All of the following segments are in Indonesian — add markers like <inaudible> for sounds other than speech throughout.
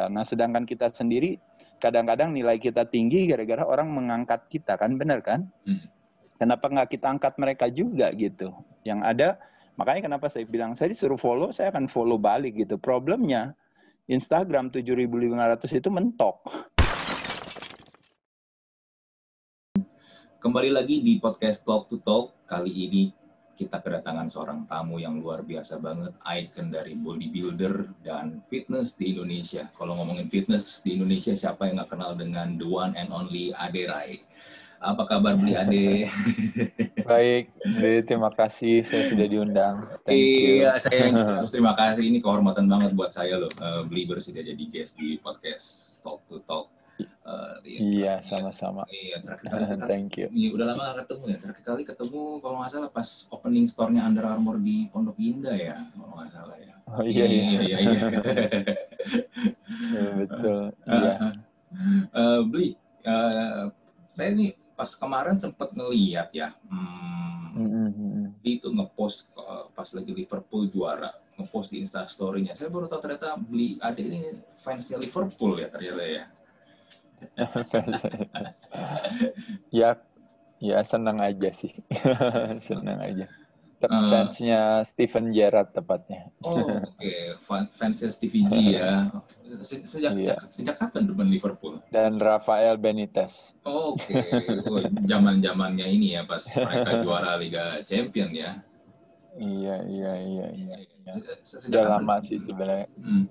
kita. Nah, sedangkan kita sendiri kadang-kadang nilai kita tinggi gara-gara orang mengangkat kita kan, benar kan? Hmm. Kenapa nggak kita angkat mereka juga gitu? Yang ada makanya kenapa saya bilang saya disuruh follow, saya akan follow balik gitu. Problemnya Instagram 7.500 itu mentok. Kembali lagi di podcast Talk to Talk kali ini kita kedatangan seorang tamu yang luar biasa banget, icon dari bodybuilder dan fitness di Indonesia. Kalau ngomongin fitness di Indonesia, siapa yang nggak kenal dengan the one and only Ade Rai? Apa kabar Bli Ade? <laughs> Baik, Bli, terima kasih saya sudah diundang. Thank iya, you. saya <laughs> harus terima kasih. Ini kehormatan banget buat saya loh, eh, Bli bersedia jadi guest di podcast Talk to Talk Uh, iya, iya sama-sama. Iya, terakhir kali <laughs> Thank you. Iya, udah lama gak ketemu ya. Terakhir kali ketemu kalau nggak salah pas opening store-nya Under Armour di Pondok Indah ya, kalau nggak salah ya. Oh iya iya iya. iya, iya. <laughs> iya, <laughs> iya. Eh, ya, betul. Uh, iya. Uh, Bli, uh, saya ini pas kemarin sempat ngeliat ya, hmm, mm -hmm. Mm, mm. itu ngepost uh, pas lagi Liverpool juara ngepost di Insta story-nya. Saya baru tahu ternyata beli ada ini fansnya Liverpool ya ternyata ya. <laughs> ya ya senang aja sih <laughs> senang aja eh. fansnya uh, Steven Gerrard tepatnya. Oh, <laughs> oke, okay. fansnya Steven G ya. Se sejak, iya. sejak sejak kapan demen Liverpool? Dan Rafael Benitez. Oh, oke, okay. zaman zamannya ini ya pas mereka juara Liga Champion ya. Iya iya iya. iya. Sejak Udah lama sih sebenarnya. Hmm.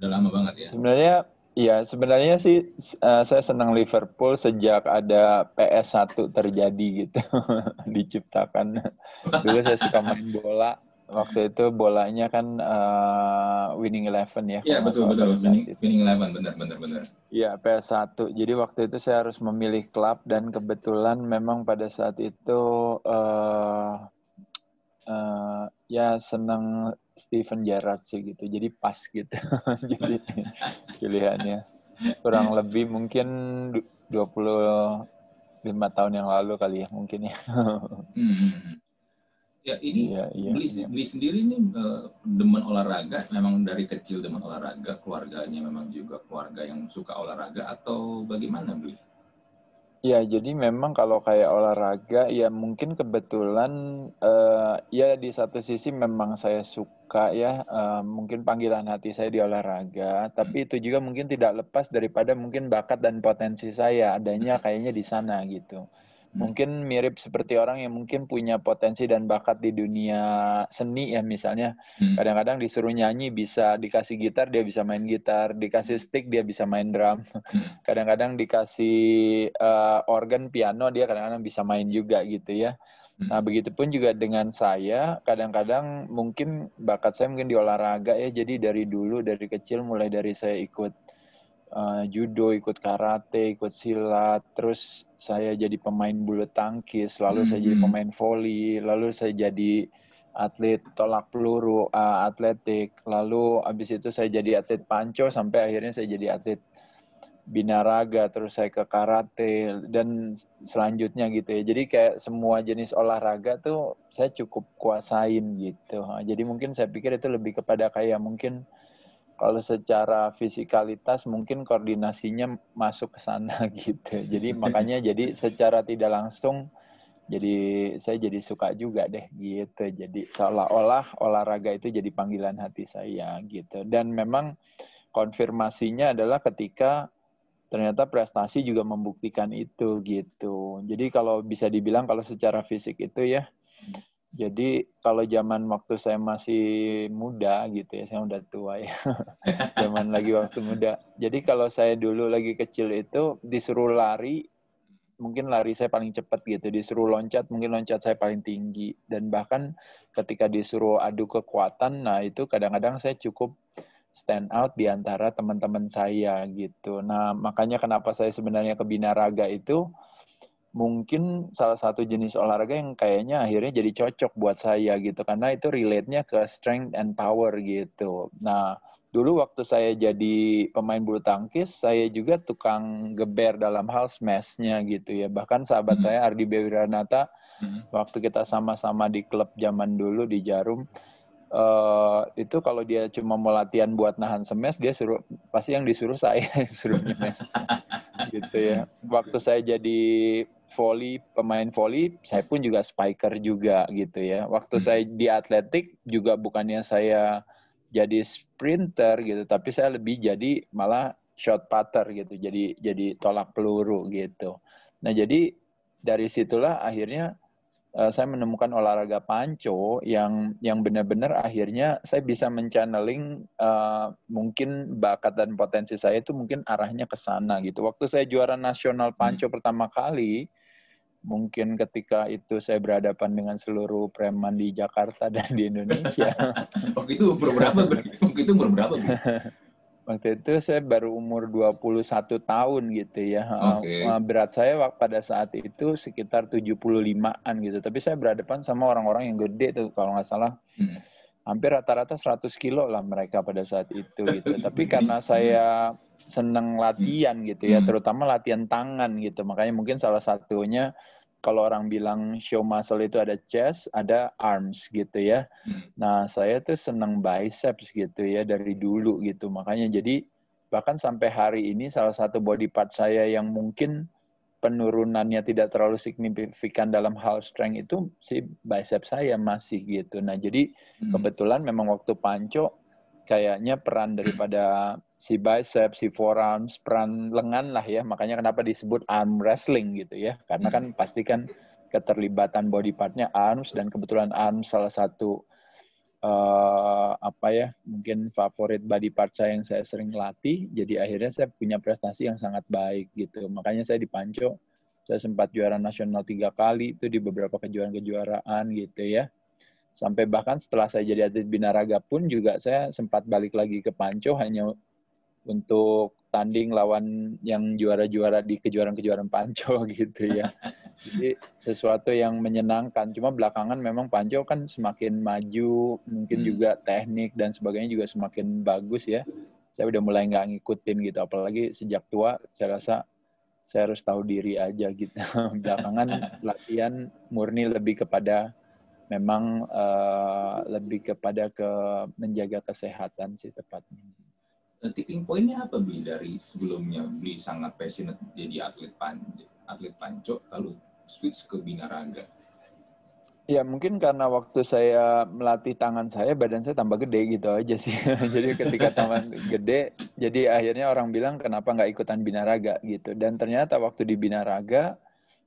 Udah lama banget ya. Sebenarnya Iya, sebenarnya sih uh, saya senang Liverpool sejak ada PS1 terjadi gitu, <laughs> diciptakan. Dulu saya suka main bola, waktu itu bolanya kan uh, winning eleven ya. Iya betul betul winning, winning eleven benar benar benar. Iya PS1. Jadi waktu itu saya harus memilih klub dan kebetulan memang pada saat itu uh, uh, ya senang Steven Gerrard sih gitu. Jadi pas gitu. <laughs> Jadi pilihannya kurang lebih mungkin 25 tahun yang lalu kali ya mungkin ya. <laughs> Hmm, hmm, hmm. Ya ini ya, beli, ya. beli sendiri ini eh, demen olahraga, memang dari kecil demen olahraga, keluarganya memang juga keluarga yang suka olahraga atau bagaimana beli? Ya, jadi memang kalau kayak olahraga, ya mungkin kebetulan, eee, eh, ya di satu sisi memang saya suka ya, eee, eh, mungkin panggilan hati saya di olahraga, tapi itu juga mungkin tidak lepas daripada mungkin bakat dan potensi saya, adanya kayaknya di sana gitu. Hmm. mungkin mirip seperti orang yang mungkin punya potensi dan bakat di dunia seni ya misalnya hmm. kadang-kadang disuruh nyanyi bisa dikasih gitar dia bisa main gitar dikasih stick dia bisa main drum hmm. <laughs> kadang-kadang dikasih uh, organ piano dia kadang-kadang bisa main juga gitu ya nah begitupun juga dengan saya kadang-kadang mungkin bakat saya mungkin di olahraga ya jadi dari dulu dari kecil mulai dari saya ikut Eh, judo, ikut karate, ikut silat, terus saya jadi pemain bulu tangkis, lalu mm-hmm. saya jadi pemain voli, lalu saya jadi atlet tolak peluru, uh, atletik, lalu abis itu saya jadi atlet panco sampai akhirnya saya jadi atlet binaraga, terus saya ke karate dan selanjutnya gitu ya. Jadi kayak semua jenis olahraga tuh saya cukup kuasain gitu. Jadi mungkin saya pikir itu lebih kepada kayak mungkin kalau secara fisikalitas mungkin koordinasinya masuk ke sana <laughs> gitu. Jadi <laughs> makanya jadi secara tidak langsung jadi saya jadi suka juga deh gitu. Jadi seolah-olah olahraga itu jadi panggilan hati saya gitu. Dan memang konfirmasinya adalah ketika ternyata prestasi juga membuktikan itu gitu. Jadi kalau bisa dibilang kalau secara fisik itu ya hmm. Jadi kalau zaman waktu saya masih muda gitu ya, saya udah tua ya. <laughs> zaman lagi waktu muda. Jadi kalau saya dulu lagi kecil itu disuruh lari, mungkin lari saya paling cepat gitu. Disuruh loncat, mungkin loncat saya paling tinggi. Dan bahkan ketika disuruh adu kekuatan, nah itu kadang-kadang saya cukup stand out di antara teman-teman saya gitu. Nah, makanya kenapa saya sebenarnya ke Binaraga itu mungkin salah satu jenis olahraga yang kayaknya akhirnya jadi cocok buat saya gitu karena itu relate-nya ke strength and power gitu. Nah, dulu waktu saya jadi pemain bulu tangkis, saya juga tukang geber dalam hal smash-nya gitu ya. Bahkan sahabat hmm. saya Ardi Bewiranata hmm. waktu kita sama-sama di klub zaman dulu di Jarum Uh, itu kalau dia cuma mau latihan buat nahan semes dia suruh pasti yang disuruh saya <laughs> suruh smash <laughs> gitu ya waktu saya jadi volley pemain volley saya pun juga spiker juga gitu ya waktu hmm. saya di atletik juga bukannya saya jadi sprinter gitu tapi saya lebih jadi malah shot putter gitu jadi jadi tolak peluru gitu nah jadi dari situlah akhirnya Eh, saya menemukan olahraga panco yang yang benar-benar akhirnya saya bisa mencanneling uh, eh, mungkin bakat dan potensi saya itu mungkin arahnya ke sana gitu. Waktu saya juara nasional hmm. panco hmm. pertama kali, mungkin ketika itu saya berhadapan dengan seluruh preman di Jakarta <laughs> dan di Indonesia. <laughs> waktu itu umur berapa? Waktu itu umur berapa? <laughs> Waktu itu saya baru umur 21 tahun gitu ya. Okay. Berat saya pada saat itu sekitar 75-an gitu. Tapi saya berhadapan sama orang-orang yang gede tuh kalau nggak salah. Hmm. Hampir rata-rata 100 kilo lah mereka pada saat itu <laughs> gitu. Tapi karena hmm. saya seneng latihan gitu ya, hmm. terutama latihan tangan gitu. Makanya mungkin salah satunya kalau orang bilang show muscle itu ada chest, ada arms gitu ya. Hmm. Nah, saya tuh seneng biceps gitu ya dari dulu gitu. Makanya jadi bahkan sampai hari ini salah satu body part saya yang mungkin penurunannya tidak terlalu signifikan dalam hal strength itu si biceps saya masih gitu. Nah, jadi hmm. kebetulan memang waktu panco kayaknya peran hmm. daripada si bicep, si forearms, peran lengan lah ya. Makanya kenapa disebut arm wrestling gitu ya. Karena kan hmm. pastikan keterlibatan body partnya arms dan kebetulan arms salah satu uh, apa ya mungkin favorit body part saya yang saya sering latih. Jadi akhirnya saya punya prestasi yang sangat baik gitu. Makanya saya dipanco. Saya sempat juara nasional tiga kali itu di beberapa kejuaraan-kejuaraan gitu ya sampai bahkan setelah saya jadi atlet binaraga pun juga saya sempat balik lagi ke Panco hanya untuk tanding lawan yang juara-juara di kejuaraan-kejuaraan panco <laughs> gitu ya. Jadi sesuatu yang menyenangkan. Cuma belakangan memang panco kan semakin maju, mungkin hmm. juga teknik dan sebagainya juga semakin bagus ya. Saya udah mulai nggak ngikutin gitu. Apalagi sejak tua saya rasa saya harus tahu diri aja gitu. <laughs> belakangan latihan murni lebih kepada memang uh, lebih kepada ke menjaga kesehatan sih tepatnya. Eh, tipping pointnya apa beli dari sebelumnya beli sangat passionate jadi atlet pan atlet panco lalu switch ke binaraga Ya mungkin karena waktu saya melatih tangan saya badan saya tambah gede gitu aja sih. <laughs> jadi ketika tangan gede, jadi akhirnya orang bilang kenapa nggak ikutan binaraga gitu. Dan ternyata waktu di binaraga,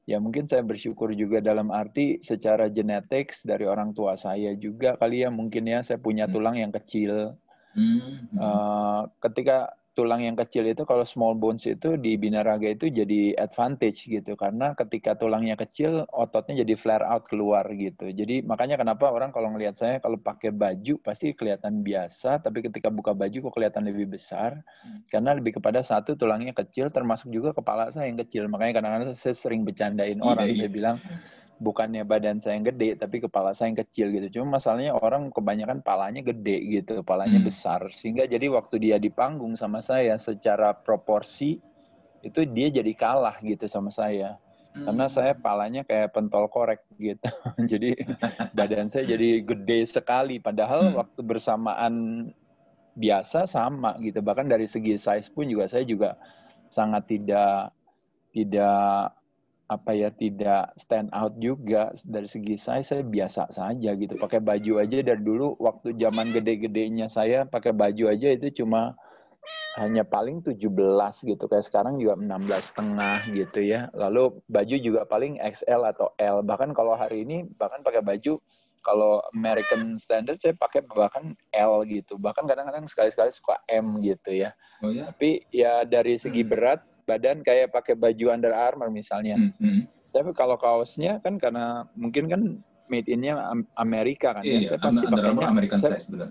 ya mungkin saya bersyukur juga dalam arti secara genetik dari orang tua saya juga kali ya mungkin ya saya punya hmm. tulang yang kecil Mm-hmm. Uh, ketika tulang yang kecil itu kalau small bones itu di binaraga itu jadi advantage gitu karena ketika tulangnya kecil ototnya jadi flare out keluar gitu jadi makanya kenapa orang kalau ngelihat saya kalau pakai baju pasti kelihatan biasa tapi ketika buka baju kok kelihatan lebih besar hmm. karena lebih kepada satu tulangnya kecil termasuk juga kepala saya yang kecil makanya kadang-kadang saya sering bercandain iya, orang saya bilang bukannya badan saya yang gede tapi kepala saya yang kecil gitu cuma masalahnya orang kebanyakan palanya gede gitu palanya hmm. besar sehingga jadi waktu dia di panggung sama saya secara proporsi itu dia jadi kalah gitu sama saya hmm. karena saya palanya kayak pentol korek gitu <laughs> jadi <laughs> badan saya jadi gede sekali padahal hmm. waktu bersamaan biasa sama gitu bahkan dari segi size pun juga saya juga sangat tidak tidak apa ya tidak stand out juga dari segi saya saya biasa saja gitu pakai baju aja dari dulu waktu zaman gede-gedenya saya pakai baju aja itu cuma hanya paling 17 gitu kayak sekarang juga 16 setengah gitu ya lalu baju juga paling XL atau L bahkan kalau hari ini bahkan pakai baju kalau American Standard saya pakai bahkan L gitu bahkan kadang-kadang sekali-sekali suka M gitu ya oh, ya tapi ya dari segi hmm. berat badan kayak pakai baju Under Armour misalnya. Mm -hmm. Tapi kalau kaosnya kan karena mungkin kan made innya Amerika kan ya, iya, ya. Saya pasti pakainya American saya, size benar.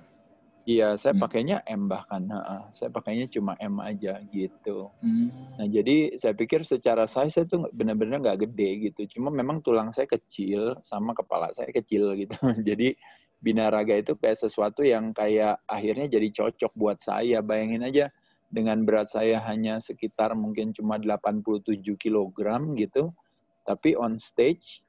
Iya, saya hmm. pakainya M bahkan. Ha, saya pakainya cuma M aja gitu. Hmm. Nah, jadi saya pikir secara size itu tuh benar-benar nggak gede gitu. Cuma memang tulang saya kecil sama kepala saya kecil gitu. <laughs> jadi binaraga itu kayak sesuatu yang kayak akhirnya jadi cocok buat saya. Bayangin aja dengan berat saya hanya sekitar mungkin cuma 87 kg gitu. Tapi on stage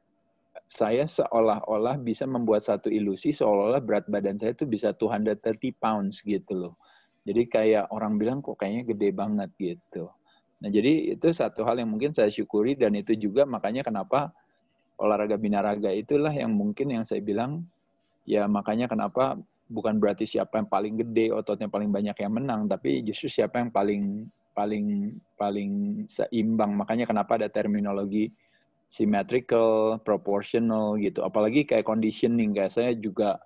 saya seolah-olah bisa membuat satu ilusi seolah-olah berat badan saya itu bisa 230 pounds gitu loh. Jadi kayak orang bilang kok kayaknya gede banget gitu. Nah, jadi itu satu hal yang mungkin saya syukuri dan itu juga makanya kenapa olahraga binaraga itulah yang mungkin yang saya bilang ya makanya kenapa bukan berarti siapa yang paling gede ototnya paling banyak yang menang tapi justru siapa yang paling paling paling seimbang makanya kenapa ada terminologi symmetrical proportional gitu apalagi kayak conditioning kayak saya juga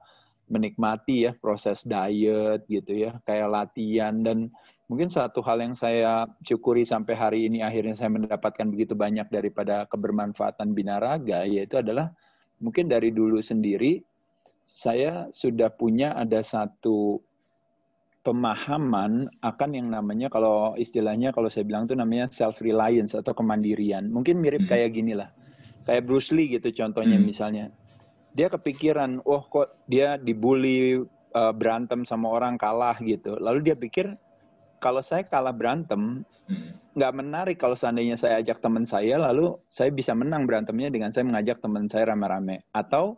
menikmati ya proses diet gitu ya kayak latihan dan mungkin satu hal yang saya syukuri sampai hari ini akhirnya saya mendapatkan begitu banyak daripada kebermanfaatan binaraga yaitu adalah mungkin dari dulu sendiri saya sudah punya ada satu pemahaman akan yang namanya kalau istilahnya kalau saya bilang itu namanya self reliance atau kemandirian. Mungkin mirip mm-hmm. kayak gini lah. Kayak Bruce Lee gitu contohnya hmm. misalnya. Dia kepikiran, "Oh, kok dia dibully, eh, berantem sama orang kalah gitu." Lalu dia pikir kalau saya kalah berantem, mm-hmm. nggak hmm. menarik kalau seandainya saya ajak teman saya, lalu saya bisa menang berantemnya dengan saya mengajak teman saya rame-rame. Atau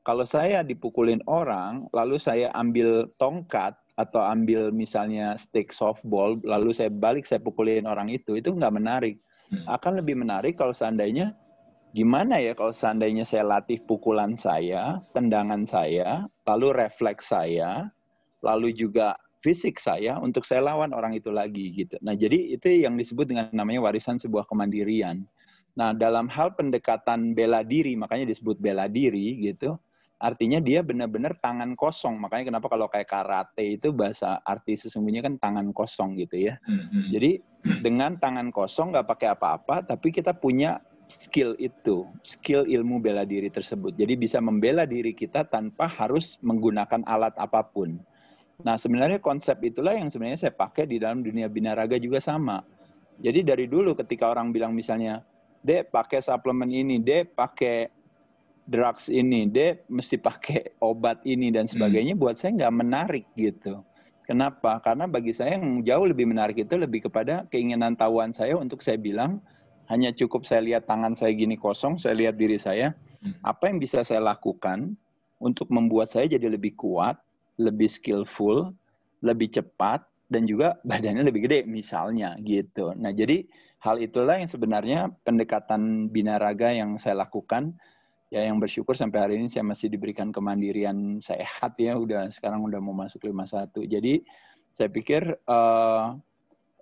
kalau saya dipukulin orang, lalu saya ambil tongkat atau ambil misalnya stick softball, lalu saya balik saya pukulin orang itu, itu nggak menarik. Hmm. Akan lebih menarik kalau seandainya gimana ya kalau seandainya saya latih pukulan saya, tendangan saya, lalu refleks saya, lalu juga fisik saya untuk saya lawan orang itu lagi gitu. Nah, jadi itu yang disebut dengan namanya warisan sebuah kemandirian. Nah, dalam hal pendekatan bela diri, makanya disebut bela diri gitu artinya dia benar-benar tangan kosong makanya kenapa kalau kayak karate itu bahasa arti sesungguhnya kan tangan kosong gitu ya mm-hmm. jadi dengan tangan kosong nggak pakai apa-apa tapi kita punya skill itu skill ilmu bela diri tersebut jadi bisa membela diri kita tanpa harus menggunakan alat apapun nah sebenarnya konsep itulah yang sebenarnya saya pakai di dalam dunia binaraga juga sama jadi dari dulu ketika orang bilang misalnya dek pakai suplemen ini dek pakai drugs ini, deh mesti pakai obat ini dan hmm. sebagainya, hmm. buat saya nggak menarik gitu. Kenapa? Karena bagi saya yang jauh lebih menarik itu lebih kepada keinginan tahuan saya untuk saya bilang, hanya cukup saya lihat tangan saya gini kosong, saya lihat diri saya, hmm. apa yang bisa saya lakukan untuk membuat saya jadi lebih kuat, lebih skillful, lebih cepat, dan juga <laughs> badannya lebih gede misalnya gitu. Nah jadi hal itulah yang sebenarnya pendekatan binaraga yang saya lakukan ya yang bersyukur sampai hari ini saya masih diberikan kemandirian sehat ya udah sekarang udah mau masuk 51 jadi saya pikir uh,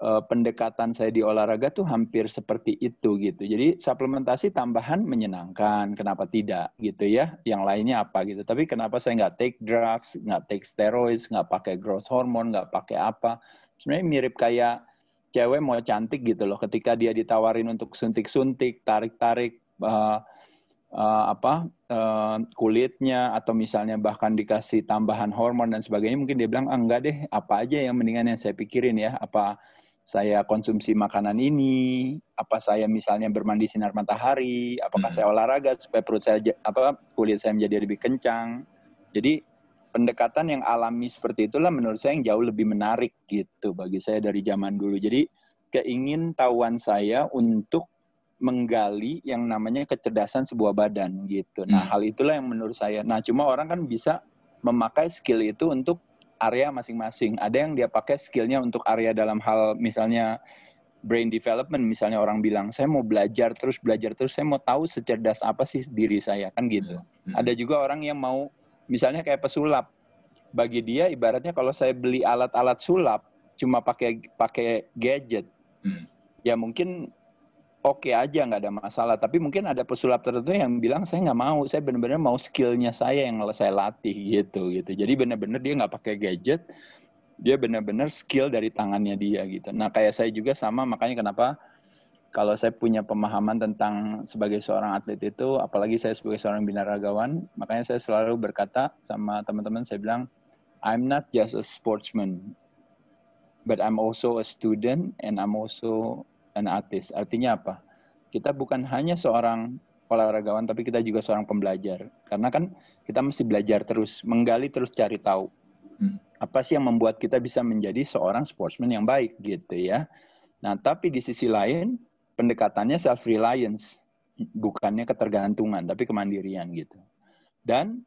uh, pendekatan saya di olahraga tuh hampir seperti itu gitu jadi suplementasi tambahan menyenangkan kenapa tidak gitu ya yang lainnya apa gitu tapi kenapa saya nggak take drugs nggak take steroids nggak pakai growth hormone nggak pakai apa sebenarnya mirip kayak cewek mau cantik gitu loh ketika dia ditawarin untuk suntik-suntik tarik-tarik uh, uh, apa uh, kulitnya atau misalnya bahkan dikasih tambahan hormon dan sebagainya mungkin dia bilang ah, enggak deh apa aja yang mendingan yang saya pikirin ya apa saya konsumsi makanan ini apa saya misalnya bermandi sinar matahari apakah hmm. saya olahraga supaya perut saya apa kulit saya menjadi lebih kencang jadi pendekatan yang alami seperti itulah menurut saya yang jauh lebih menarik gitu bagi saya dari zaman dulu jadi keingin tahuan saya untuk menggali yang namanya kecerdasan sebuah badan gitu. Nah, hmm. hal itulah yang menurut saya. Nah, cuma orang kan bisa memakai skill itu untuk area masing-masing. Ada yang dia pakai skillnya untuk area dalam hal misalnya brain development misalnya orang bilang saya mau belajar terus belajar terus saya mau tahu secerdas apa sih diri saya kan gitu. Hmm. hmm. Ada juga orang yang mau misalnya kayak pesulap. Bagi dia ibaratnya kalau saya beli alat-alat sulap cuma pakai pakai gadget. Hmm. Ya mungkin oke okay aja nggak ada masalah tapi mungkin ada pesulap tertentu yang bilang saya nggak mau saya benar-benar mau skillnya saya yang saya latih gitu gitu jadi benar-benar dia nggak pakai gadget dia benar-benar skill dari tangannya dia gitu nah kayak saya juga sama makanya kenapa kalau saya punya pemahaman tentang sebagai seorang atlet itu apalagi saya sebagai seorang binaragawan makanya saya selalu berkata sama teman-teman saya bilang I'm not just a sportsman but I'm also a student and I'm also an artist. Artinya apa? Kita bukan hanya seorang olahragawan, tapi kita juga seorang pembelajar. Karena kan kita mesti belajar terus, menggali terus cari tahu. Hmm. Apa sih yang membuat kita bisa menjadi seorang sportsman yang baik gitu ya. Nah, tapi di sisi lain, pendekatannya self-reliance. Bukannya ketergantungan, tapi kemandirian gitu. Dan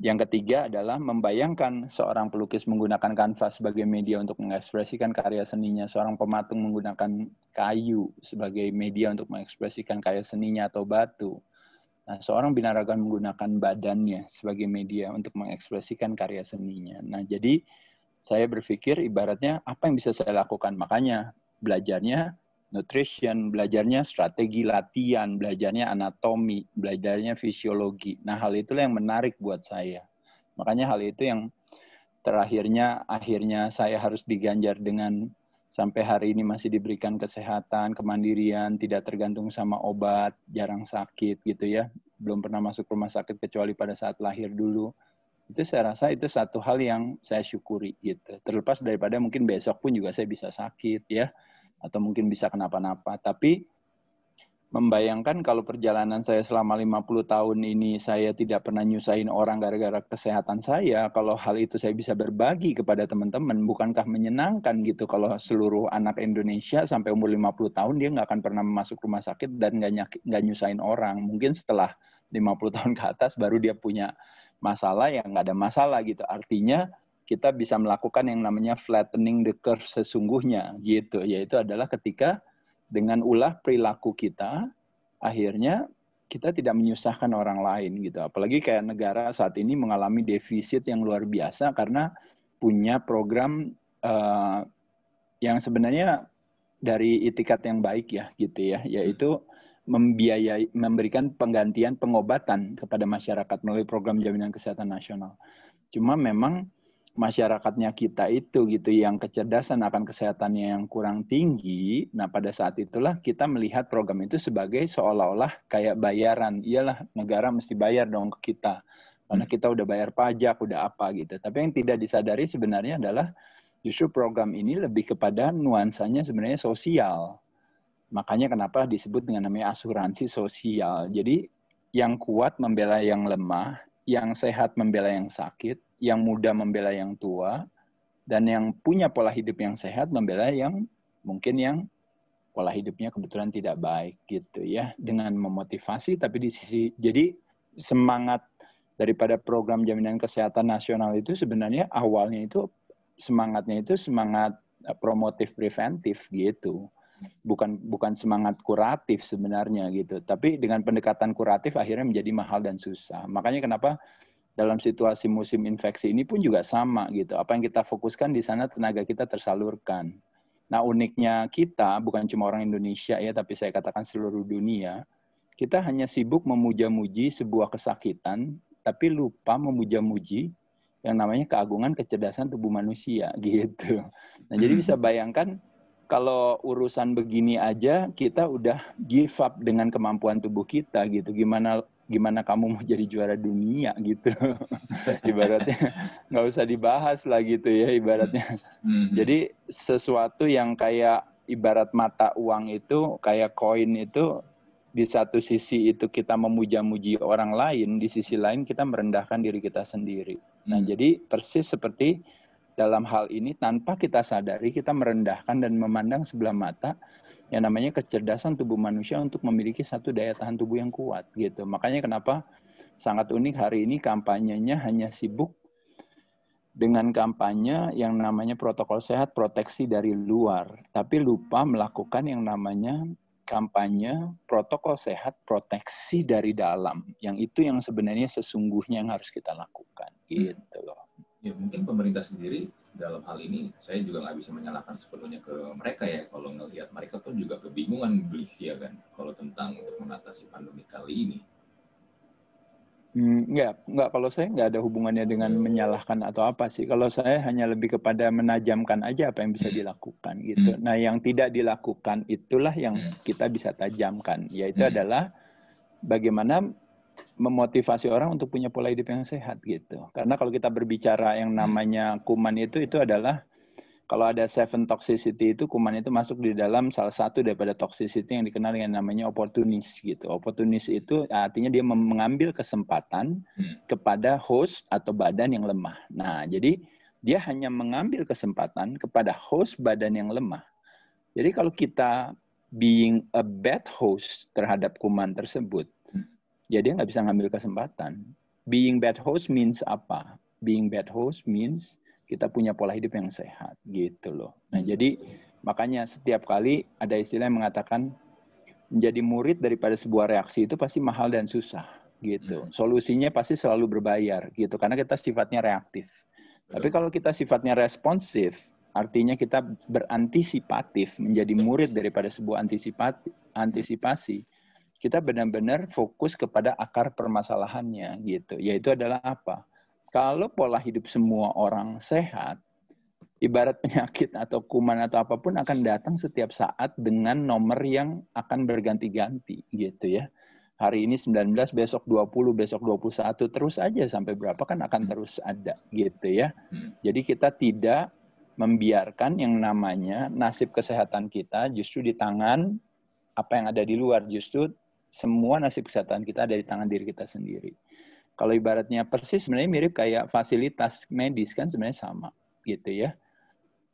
yang ketiga adalah membayangkan seorang pelukis menggunakan kanvas sebagai media untuk mengekspresikan karya seninya, seorang pematung menggunakan kayu sebagai media untuk mengekspresikan karya seninya atau batu. Nah, seorang binaragan menggunakan badannya sebagai media untuk mengekspresikan karya seninya. Nah, jadi saya berpikir ibaratnya apa yang bisa saya lakukan. Makanya belajarnya nutrition, belajarnya strategi latihan, belajarnya anatomi, belajarnya fisiologi. Nah, hal itulah yang menarik buat saya. Makanya hal itu yang terakhirnya akhirnya saya harus diganjar dengan sampai hari ini masih diberikan kesehatan, kemandirian, tidak tergantung sama obat, jarang sakit gitu ya. Belum pernah masuk rumah sakit kecuali pada saat lahir dulu. Itu saya rasa itu satu hal yang saya syukuri gitu. Terlepas daripada mungkin besok pun juga saya bisa sakit ya atau mungkin bisa kenapa-napa. Tapi membayangkan kalau perjalanan saya selama 50 tahun ini saya tidak pernah nyusahin orang gara-gara kesehatan saya, kalau hal itu saya bisa berbagi kepada teman-teman, bukankah menyenangkan gitu kalau seluruh anak Indonesia sampai umur 50 tahun dia nggak akan pernah masuk rumah sakit dan nggak nggak nyusahin orang. Mungkin setelah 50 tahun ke atas baru dia punya masalah yang nggak ada masalah gitu. Artinya kita bisa melakukan yang namanya flattening the curve sesungguhnya gitu yaitu adalah ketika dengan ulah perilaku kita akhirnya kita tidak menyusahkan orang lain gitu apalagi kayak negara saat ini mengalami defisit yang luar biasa karena punya program uh, yang sebenarnya dari itikat yang baik ya gitu ya yaitu membiayai memberikan penggantian pengobatan kepada masyarakat melalui program jaminan kesehatan nasional cuma memang masyarakatnya kita itu gitu yang kecerdasan akan kesehatannya yang kurang tinggi, nah pada saat itulah kita melihat program itu sebagai seolah-olah kayak bayaran. Iyalah negara mesti bayar dong ke kita. Karena hmm. kita udah bayar pajak, udah apa gitu. Tapi yang tidak disadari sebenarnya adalah justru program ini lebih kepada nuansanya sebenarnya sosial. Makanya kenapa disebut dengan namanya asuransi sosial. Jadi yang kuat membela yang lemah, yang sehat membela yang sakit, yang muda membela yang tua, dan yang punya pola hidup yang sehat membela yang mungkin yang pola hidupnya kebetulan tidak baik gitu ya dengan memotivasi tapi di sisi jadi semangat daripada program jaminan kesehatan nasional itu sebenarnya awalnya itu semangatnya itu semangat eh, promotif preventif gitu bukan bukan semangat kuratif sebenarnya gitu tapi dengan pendekatan kuratif akhirnya menjadi mahal dan susah makanya kenapa dalam situasi musim infeksi ini pun juga sama gitu. Apa yang kita fokuskan di sana tenaga kita tersalurkan. Nah uniknya kita bukan cuma orang Indonesia ya, tapi saya katakan seluruh dunia, kita hanya sibuk memuja-muji sebuah kesakitan, tapi lupa memuja-muji yang namanya keagungan kecerdasan tubuh manusia <laughs> gitu. Nah jadi hmm. bisa bayangkan kalau urusan begini aja kita udah give up dengan kemampuan tubuh kita gitu. Gimana gimana kamu mau jadi juara dunia gitu <laughs> ibaratnya nggak usah dibahas lah gitu ya ibaratnya hmm. jadi sesuatu yang kayak ibarat mata uang itu kayak koin itu di satu sisi itu kita memuja-muji orang lain di sisi lain kita merendahkan diri kita sendiri nah hmm. jadi persis seperti dalam hal ini tanpa kita sadari kita merendahkan dan memandang sebelah mata yang namanya kecerdasan tubuh manusia untuk memiliki satu daya tahan tubuh yang kuat gitu. Makanya kenapa sangat unik hari ini kampanyenya hanya sibuk dengan kampanye yang namanya protokol sehat proteksi dari luar, tapi lupa melakukan yang namanya kampanye protokol sehat proteksi dari dalam. Yang itu yang sebenarnya sesungguhnya yang harus kita lakukan gitu loh ya mungkin pemerintah sendiri dalam hal ini saya juga nggak bisa menyalahkan sepenuhnya ke mereka ya kalau ngelihat mereka pun juga kebingungan beli ya kan kalau tentang untuk mengatasi pandemi kali ini. Hmm, nggak Kalau saya nggak ada hubungannya dengan iya. menyalahkan atau apa sih. Kalau saya hanya lebih kepada menajamkan aja apa yang bisa hmm. dilakukan gitu. Hmm. Nah, yang tidak dilakukan itulah yang hmm. kita bisa tajamkan. Yaitu adalah bagaimana memotivasi orang untuk punya pola hidup yang sehat gitu. Karena kalau kita berbicara yang hmm. namanya kuman itu itu adalah kalau ada seven toxicity itu kuman itu masuk di dalam salah satu daripada toxicity yang dikenal dengan namanya oportunis gitu. Oportunis itu artinya dia mengambil kesempatan hmm. kepada host atau badan yang lemah. Nah, jadi dia hanya mengambil kesempatan kepada host badan yang lemah. Jadi kalau kita being a bad host terhadap kuman tersebut, ya dia nggak bisa ngambil kesempatan. Being bad host means apa? Being bad host means kita punya pola hidup yang sehat gitu loh. Nah hmm. jadi makanya setiap kali ada istilah yang mengatakan menjadi murid daripada sebuah reaksi itu pasti mahal dan susah gitu. Hmm. Solusinya pasti selalu berbayar gitu karena kita sifatnya reaktif. Tapi kalau kita sifatnya responsif, artinya kita berantisipatif menjadi murid daripada sebuah antisipasi, kita benar-benar fokus kepada akar permasalahannya gitu. Yaitu adalah apa? Kalau pola hidup semua orang sehat, ibarat <laughs> penyakit atau kuman atau apapun akan datang setiap saat dengan nomor yang akan berganti-ganti gitu ya. Hari ini 19, besok 20, besok 21, terus aja sampai berapa kan akan hmm. terus ada gitu ya. Hmm. Jadi kita tidak membiarkan yang namanya nasib kesehatan kita justru di tangan apa yang ada di luar justru semua nasib kesehatan kita ada di tangan diri kita sendiri. Kalau ibaratnya persis sebenarnya mirip kayak fasilitas medis kan sebenarnya sama gitu ya.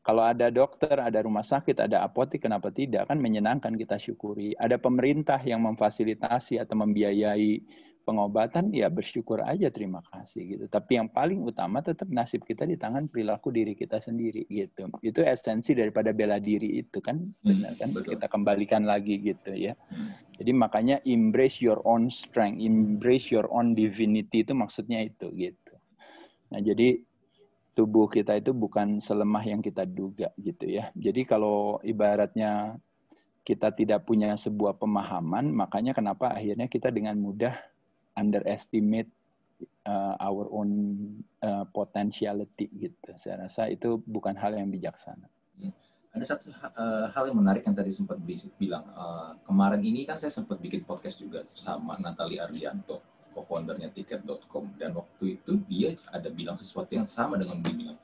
Kalau ada dokter, ada rumah sakit, ada apotik, kenapa tidak? Kan menyenangkan kita syukuri. Ada pemerintah yang memfasilitasi atau membiayai pengobatan ya bersyukur aja terima kasih gitu. Tapi yang paling utama tetap nasib kita di tangan perilaku diri kita sendiri gitu. Itu esensi daripada bela diri itu kan hmm, benar kan Betul. kita kembalikan lagi gitu ya. Hmm. Jadi makanya embrace your own strength, embrace your own divinity itu maksudnya itu gitu. Nah, jadi tubuh kita itu bukan selemah yang kita duga gitu ya. Jadi kalau ibaratnya kita tidak punya sebuah pemahaman, makanya kenapa akhirnya kita dengan mudah underestimate uh, our own uh, potentiality gitu. Saya rasa itu bukan hal yang bijaksana. Hmm. Ada satu uh, hal yang menarik yang tadi sempat bilang uh, kemarin ini kan saya sempat bikin podcast juga sama Natali Ardianto, co-foundernya tiket.com dan waktu itu dia ada bilang sesuatu yang sama dengan dia bilang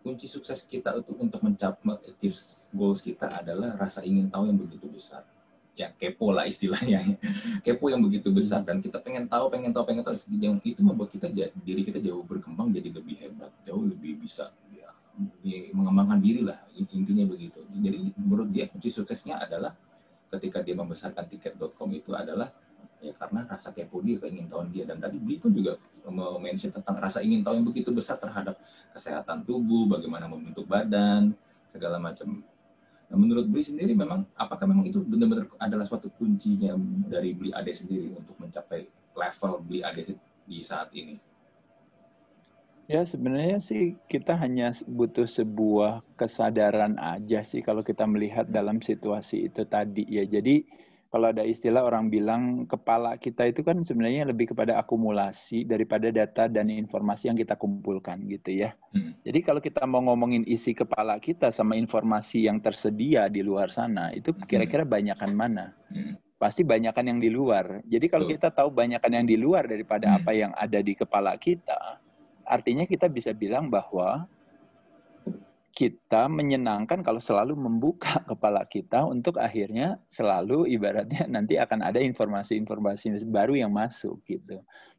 kunci sukses kita untuk untuk mencapai goals kita adalah rasa ingin tahu yang begitu besar ya kepo lah istilahnya <laughs> kepo yang begitu besar dan kita pengen tahu pengen tahu pengen tahu yang itu membuat kita diri kita jauh berkembang jadi lebih hebat jauh lebih bisa ya, mengembangkan diri lah intinya begitu jadi menurut dia kunci suksesnya adalah ketika dia membesarkan tiket.com itu adalah ya karena rasa kepo dia keingin tahu dia dan tadi Bli juga mention tentang rasa ingin tahu yang begitu besar terhadap kesehatan tubuh bagaimana membentuk badan segala macam Nah, menurut Bli sendiri memang apakah memang itu benar-benar adalah suatu kuncinya dari Bli AD sendiri untuk mencapai level Bli AD di saat ini? Ya sebenarnya sih kita hanya butuh sebuah kesadaran aja sih kalau kita melihat dalam situasi itu tadi ya. Jadi kalau ada istilah orang bilang kepala kita itu kan sebenarnya lebih kepada akumulasi daripada data dan informasi yang kita kumpulkan gitu ya. Hmm. Jadi kalau kita mau ngomongin isi kepala kita sama informasi yang tersedia di luar sana itu hmm. kira-kira banyakan mana? Hmm. Pasti banyakan yang di luar. Jadi kalau kita tahu banyakan yang di luar daripada hmm. apa yang ada di kepala kita, artinya kita bisa bilang bahwa kita menyenangkan kalau selalu membuka <laughs> kepala kita untuk akhirnya selalu ibaratnya nanti akan ada informasi-informasi baru yang masuk gitu.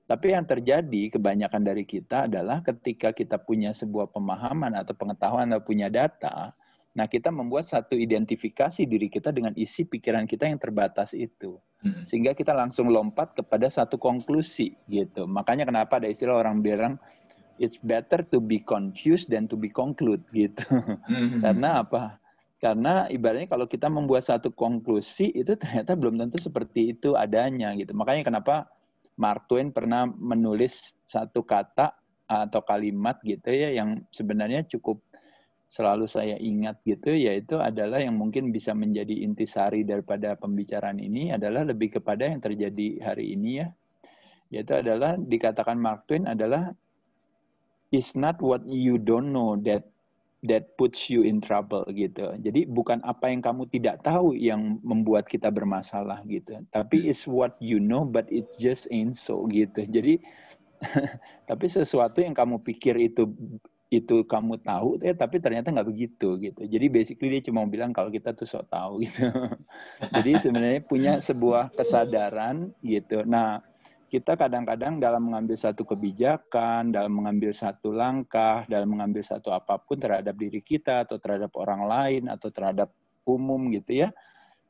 Tapi yang terjadi kebanyakan dari kita adalah ketika kita punya sebuah pemahaman atau pengetahuan atau punya data, nah kita membuat satu identifikasi diri kita dengan isi pikiran kita yang terbatas itu. Hmm. Sehingga kita langsung lompat kepada satu konklusi gitu. Makanya kenapa ada istilah orang bilang it's better to be confused than to be conclude gitu. Mm-hmm. <laughs> Karena apa? Karena ibaratnya kalau kita membuat satu konklusi itu ternyata belum tentu seperti itu adanya gitu. Makanya kenapa Mark Twain pernah menulis satu kata atau kalimat gitu ya yang sebenarnya cukup selalu saya ingat gitu yaitu adalah yang mungkin bisa menjadi intisari daripada pembicaraan ini adalah lebih kepada yang terjadi hari ini ya yaitu adalah dikatakan Mark Twain adalah it's not what you don't know that that puts you in trouble gitu. Jadi bukan apa yang kamu tidak tahu yang membuat kita bermasalah gitu. Tapi hmm. it's what you know but it's just ain't so gitu. Jadi <laughs> tapi sesuatu yang kamu pikir itu itu kamu tahu ya tapi ternyata nggak begitu gitu jadi basically dia cuma bilang kalau kita tuh sok tahu gitu <laughs> jadi sebenarnya punya sebuah kesadaran gitu nah kita kadang-kadang dalam mengambil satu kebijakan, dalam mengambil satu langkah, dalam mengambil satu apapun terhadap diri kita atau terhadap orang lain atau terhadap umum gitu ya.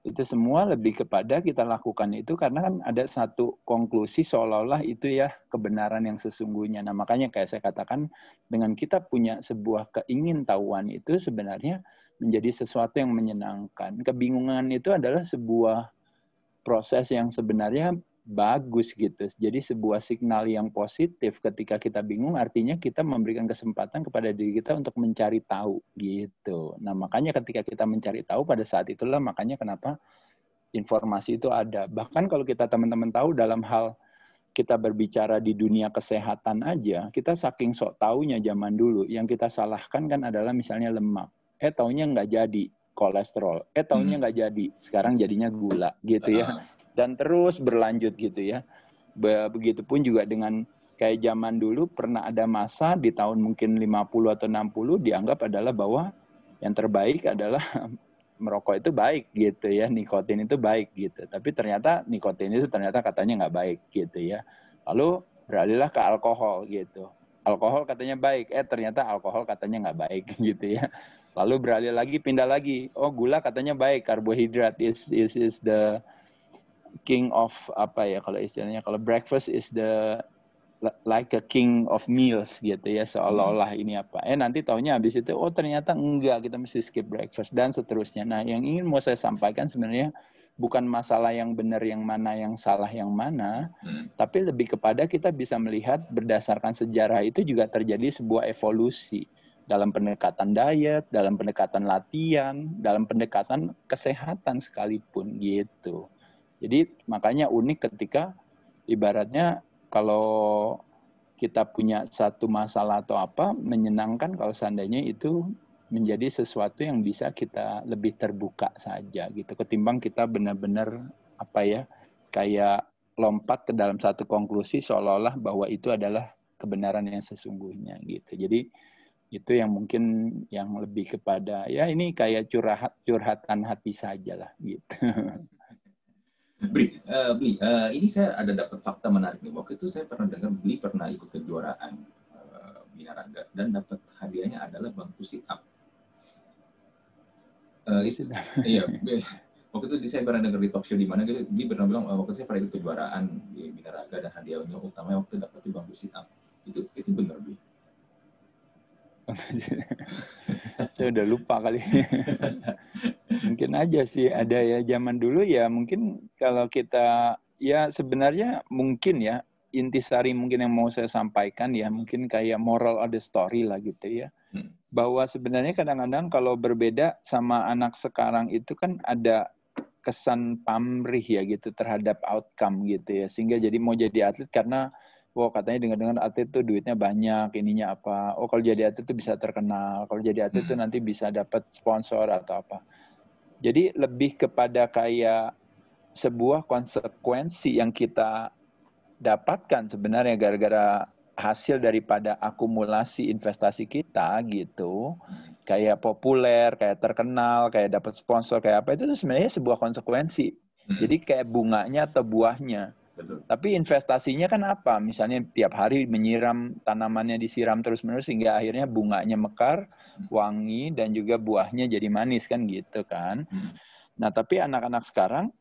Itu semua lebih kepada kita lakukan itu karena kan ada satu konklusi seolah-olah itu ya kebenaran yang sesungguhnya. Nah, makanya kayak saya katakan dengan kita punya sebuah keingintahuan itu sebenarnya menjadi sesuatu yang menyenangkan. Kebingungan itu adalah sebuah proses yang sebenarnya bagus gitu. Jadi sebuah signal yang positif ketika kita bingung artinya kita memberikan kesempatan kepada diri kita untuk mencari tahu gitu. Nah, makanya ketika kita mencari tahu pada saat itulah makanya kenapa informasi itu ada. Bahkan kalau kita teman-teman tahu dalam hal kita berbicara di dunia kesehatan aja, kita saking sok taunya zaman dulu, yang kita salahkan kan adalah misalnya lemak. Eh, taunya nggak jadi kolesterol. Eh, taunya hmm. nggak hmm. jadi. Sekarang jadinya gula gitu ya. Ah dan terus berlanjut gitu ya. Begitupun juga dengan kayak zaman dulu pernah ada masa di tahun mungkin 50 atau 60 dianggap adalah bahwa yang terbaik adalah <laughs> merokok itu baik gitu ya, nikotin itu baik gitu. Tapi ternyata nikotin itu ternyata katanya nggak baik gitu ya. Lalu beralihlah ke alkohol gitu. Alkohol katanya baik, eh ternyata alkohol katanya nggak baik <laughs> gitu ya. Lalu beralih lagi, pindah lagi. Oh gula katanya baik, karbohidrat is is is the king of apa ya kalau istilahnya kalau breakfast is the like a king of meals gitu ya seolah-olah ini apa eh nanti taunya habis itu oh ternyata enggak kita mesti skip breakfast dan seterusnya nah yang ingin mau saya sampaikan sebenarnya bukan masalah yang benar yang mana yang salah yang mana hmm. tapi lebih kepada kita bisa melihat berdasarkan sejarah itu juga terjadi sebuah evolusi dalam pendekatan diet dalam pendekatan latihan dalam pendekatan kesehatan sekalipun gitu jadi makanya unik ketika ibaratnya kalau kita punya satu masalah atau apa menyenangkan kalau seandainya itu menjadi sesuatu yang bisa kita lebih terbuka saja gitu ketimbang kita benar-benar apa ya kayak lompat ke dalam satu konklusi seolah-olah bahwa itu adalah kebenaran yang sesungguhnya gitu jadi itu yang mungkin yang lebih kepada ya ini kayak curhat curhatan hati saja lah gitu <laughs> Bri, uh, eh, Bli, uh, eh, ini saya ada dapat fakta menarik nih. Waktu itu saya pernah dengar Bli pernah ikut kejuaraan uh, eh, binaraga dan dapat hadiahnya adalah bangku sit up. Uh, itu, iya, waktu itu saya pernah dengar di talk show di mana gitu, Bli pernah bilang uh, waktu itu saya pernah ikut kejuaraan di binaraga dan hadiahnya utamanya waktu dapat bangku sit up. Itu itu benar, Bli? <laughs> saya udah lupa kali. <laughs> mungkin aja sih ada ya zaman dulu ya mungkin kalau kita ya sebenarnya mungkin ya intisari mungkin yang mau saya sampaikan ya mungkin kayak moral of the story lah gitu ya hmm. bahwa sebenarnya kadang-kadang kalau berbeda sama anak sekarang itu kan ada kesan pamrih ya gitu terhadap outcome gitu ya sehingga jadi mau jadi atlet karena oh katanya dengan dengar atlet tuh duitnya banyak, ininya apa. Oh kalau jadi atlet tuh bisa terkenal, kalau jadi atlet hmm. tuh nanti bisa dapat sponsor atau apa. Jadi lebih kepada kayak sebuah konsekuensi yang kita dapatkan sebenarnya gara-gara hasil daripada akumulasi investasi kita gitu hmm. kayak populer kayak terkenal kayak dapat sponsor kayak apa itu sebenarnya sebuah konsekuensi hmm. jadi kayak bunganya atau buahnya tapi investasinya kan apa? Misalnya tiap hari menyiram tanamannya disiram terus-menerus sehingga akhirnya bunganya mekar, hmm. wangi dan juga buahnya jadi manis kan gitu kan. Hmm. Nah, tapi anak-anak sekarang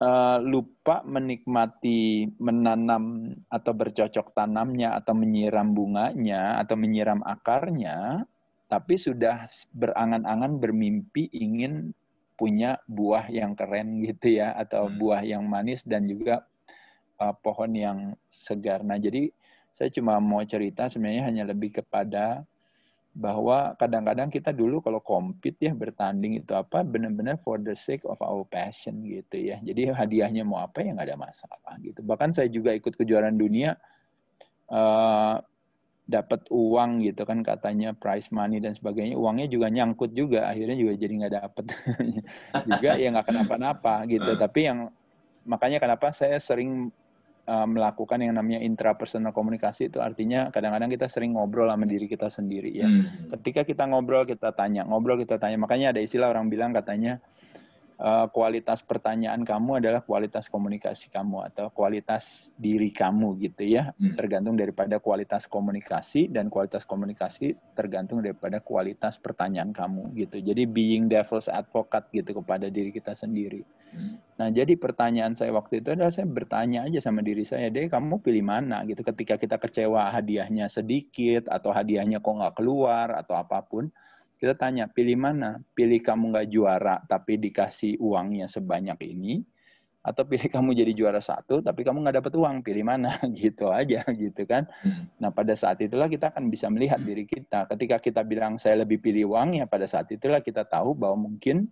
uh, lupa menikmati menanam atau bercocok tanamnya atau menyiram bunganya atau menyiram akarnya, tapi sudah berangan-angan bermimpi ingin punya buah yang keren gitu ya atau hmm. buah yang manis dan juga uh, pohon yang segar. Nah, jadi saya cuma mau cerita sebenarnya hanya lebih kepada bahwa kadang-kadang kita dulu kalau compete ya bertanding itu apa benar-benar for the sake of our passion gitu ya. Jadi hadiahnya mau apa ya nggak ada masalah gitu. Bahkan saya juga ikut kejuaraan dunia uh, dapat uang gitu kan katanya prize money dan sebagainya uangnya juga nyangkut juga akhirnya juga jadi nggak dapet <laughs> juga ya nggak kenapa-napa gitu hmm. tapi yang makanya kenapa saya sering uh, melakukan yang namanya intrapersonal komunikasi itu artinya kadang-kadang kita sering ngobrol sama diri kita sendiri ya. Hmm. Ketika kita ngobrol kita tanya, ngobrol kita tanya. Makanya ada istilah orang bilang katanya Eh, kualitas pertanyaan kamu adalah kualitas komunikasi kamu atau kualitas diri kamu gitu ya hmm. tergantung daripada kualitas komunikasi dan kualitas komunikasi tergantung daripada kualitas pertanyaan kamu gitu jadi being devil's advocate gitu kepada diri kita sendiri hmm. nah jadi pertanyaan saya waktu itu adalah saya bertanya aja sama diri saya deh kamu pilih mana gitu ketika kita kecewa hadiahnya sedikit atau hadiahnya kok nggak keluar atau apapun kita tanya, pilih mana? Pilih kamu nggak juara, tapi dikasih uangnya sebanyak ini, atau pilih kamu jadi juara satu, tapi kamu nggak dapat uang, pilih mana? <laughs> Gitu aja, gitu kan? Hmm. Nah, pada saat itulah kita akan bisa melihat diri kita. Ketika kita bilang, saya lebih pilih uang, ya pada saat itulah kita tahu bahwa mungkin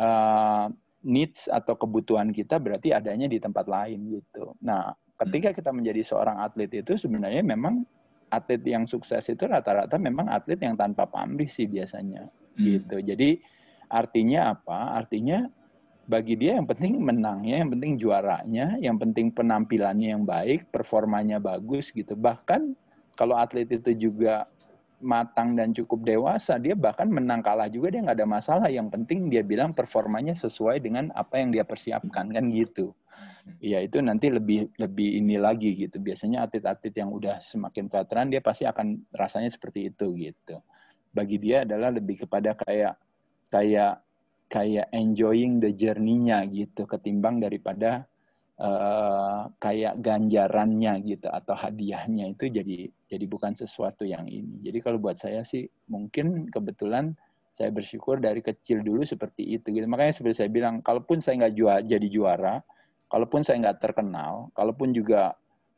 uh, needs atau kebutuhan kita berarti adanya di tempat lain, gitu. Nah, ketika hmm. kita menjadi seorang atlet itu sebenarnya memang atlet yang sukses itu rata-rata memang atlet yang tanpa pamrih sih biasanya hmm. gitu. Jadi artinya apa? Artinya bagi dia yang penting menangnya, yang penting juaranya, yang penting penampilannya yang baik, performanya bagus gitu. Bahkan kalau atlet itu juga matang dan cukup dewasa, dia bahkan menang kalah juga dia nggak ada masalah. Yang penting dia bilang performanya sesuai dengan apa yang dia persiapkan kan gitu ya itu nanti lebih lebih ini lagi gitu. Biasanya atlet-atlet yang udah semakin veteran dia pasti akan rasanya seperti itu gitu. Bagi dia adalah lebih kepada kayak kayak kayak enjoying the journey-nya gitu ketimbang daripada uh, kayak ganjarannya gitu atau hadiahnya itu jadi jadi bukan sesuatu yang ini. Jadi kalau buat saya sih mungkin kebetulan saya bersyukur dari kecil dulu seperti itu gitu. Makanya seperti saya bilang, kalaupun saya nggak jual jadi juara, kalaupun saya nggak terkenal, kalaupun juga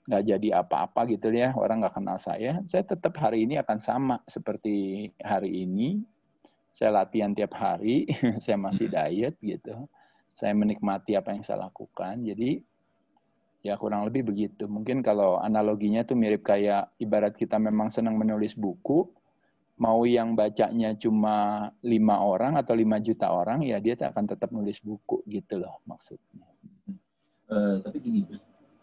nggak jadi apa-apa gitu ya, orang nggak kenal saya, saya tetap hari ini akan sama seperti hari ini. Saya latihan tiap hari, <laughs> saya masih hmm. diet gitu. Saya menikmati apa yang saya lakukan. Jadi ya kurang lebih begitu. Mungkin kalau analoginya tuh mirip kayak ibarat kita memang senang menulis buku, mau yang bacanya cuma lima orang atau lima juta orang ya dia akan tetap nulis buku gitu loh maksudnya. Eh, tapi gini,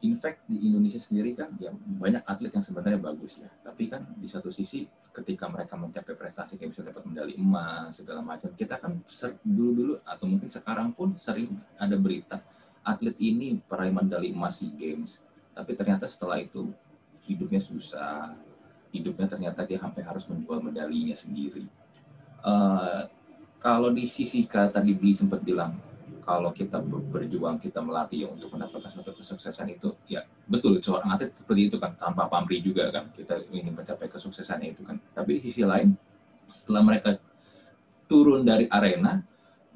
in fact di Indonesia sendiri kan ya banyak atlet yang sebenarnya bagus ya. Tapi kan di satu sisi ketika mereka mencapai prestasi kayak bisa dapat medali emas segala macam, kita kan dulu-dulu atau mungkin sekarang pun sering ada berita atlet ini peraih medali emas SEA Games. Tapi ternyata setelah itu hidupnya susah, hidupnya ternyata dia sampai harus menjual medalinya sendiri. Uh, kalau di sisi kata Tadi dibeli sempat bilang kalau kita berjuang, kita melatih untuk mendapatkan suatu kesuksesan itu, ya betul seorang atlet seperti itu kan, tanpa pamri juga kan, kita ingin mencapai kesuksesan itu kan. Tapi di sisi lain, setelah mereka turun dari arena,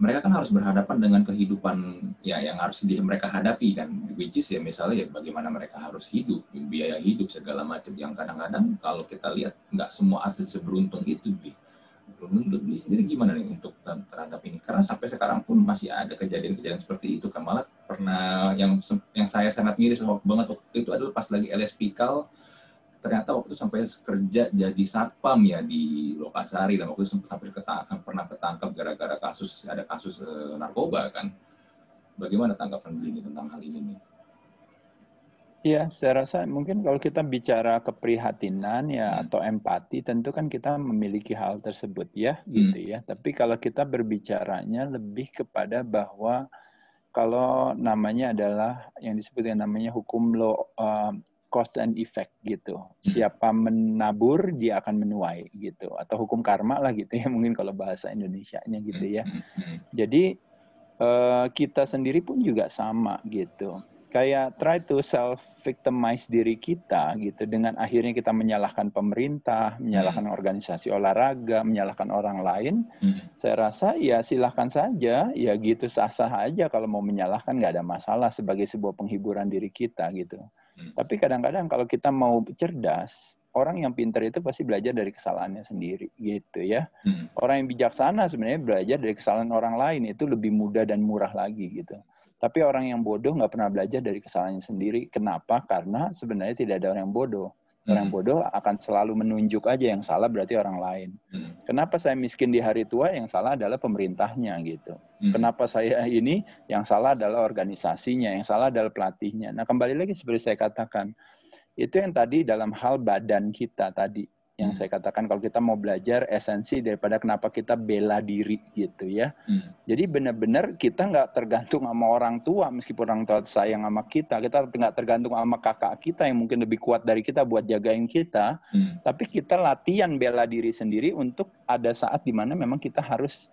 mereka kan harus berhadapan dengan kehidupan ya yang harus di, mereka hadapi kan which is ya misalnya ya bagaimana mereka harus hidup biaya hidup segala macam yang kadang-kadang kalau kita lihat nggak semua atlet seberuntung itu gitu menuntut diri sendiri gimana nih untuk terhadap ini karena sampai sekarang pun masih ada kejadian-kejadian seperti itu kan malah pernah yang yang saya sangat miris waktu banget waktu itu adalah pas lagi Pikal, ternyata waktu itu sampai kerja jadi satpam ya di Lokasari dan waktu itu sempat hampir ketang, pernah ketangkap gara-gara kasus ada kasus eh, narkoba kan bagaimana tanggapan Beli tentang hal ini nih Iya, saya rasa mungkin kalau kita bicara keprihatinan ya hmm. atau empati, tentu kan kita memiliki hal tersebut ya, hmm. gitu ya. Tapi kalau kita berbicaranya lebih kepada bahwa kalau namanya adalah yang disebut yang namanya hukum law uh, eh, cost and effect gitu. Hmm. Siapa menabur dia akan menuai gitu atau hukum karma lah gitu ya <laughs> mungkin kalau bahasa indonesia Indonesianya gitu hmm, ya. Hmm, Jadi uh, kita sendiri pun juga sama gitu kayak try to self victimize diri kita gitu dengan akhirnya kita menyalahkan pemerintah, menyalahkan hmm. organisasi olahraga, menyalahkan orang lain. Hmm. Saya rasa ya silahkan saja, ya gitu sah-sah aja kalau mau menyalahkan nggak ada masalah sebagai sebuah penghiburan diri kita gitu. Hmm. Tapi kadang-kadang kalau kita mau cerdas, orang yang pintar itu pasti belajar dari kesalahannya sendiri gitu ya. Hmm. Orang yang bijaksana sebenarnya belajar dari kesalahan orang lain itu lebih mudah dan murah lagi gitu. Tapi orang yang bodoh nggak pernah belajar dari kesalahannya sendiri. Kenapa? Karena sebenarnya tidak ada orang yang bodoh. Orang hmm. bodoh akan selalu menunjuk aja yang salah berarti orang lain. Hmm. Kenapa saya miskin di hari tua? Yang salah adalah pemerintahnya gitu. Hmm. Kenapa saya ini? Yang salah adalah organisasinya, yang salah adalah pelatihnya. Nah kembali lagi seperti saya katakan, itu yang tadi dalam hal badan kita tadi yang hmm. saya katakan kalau kita mau belajar esensi daripada kenapa kita bela diri gitu ya. Hmm. Jadi benar-benar kita nggak tergantung sama orang tua meskipun orang tua sayang sama kita, kita nggak tergantung sama kakak kita yang mungkin lebih kuat dari kita buat jagain kita, hmm. tapi kita latihan bela diri sendiri untuk ada saat dimana memang kita harus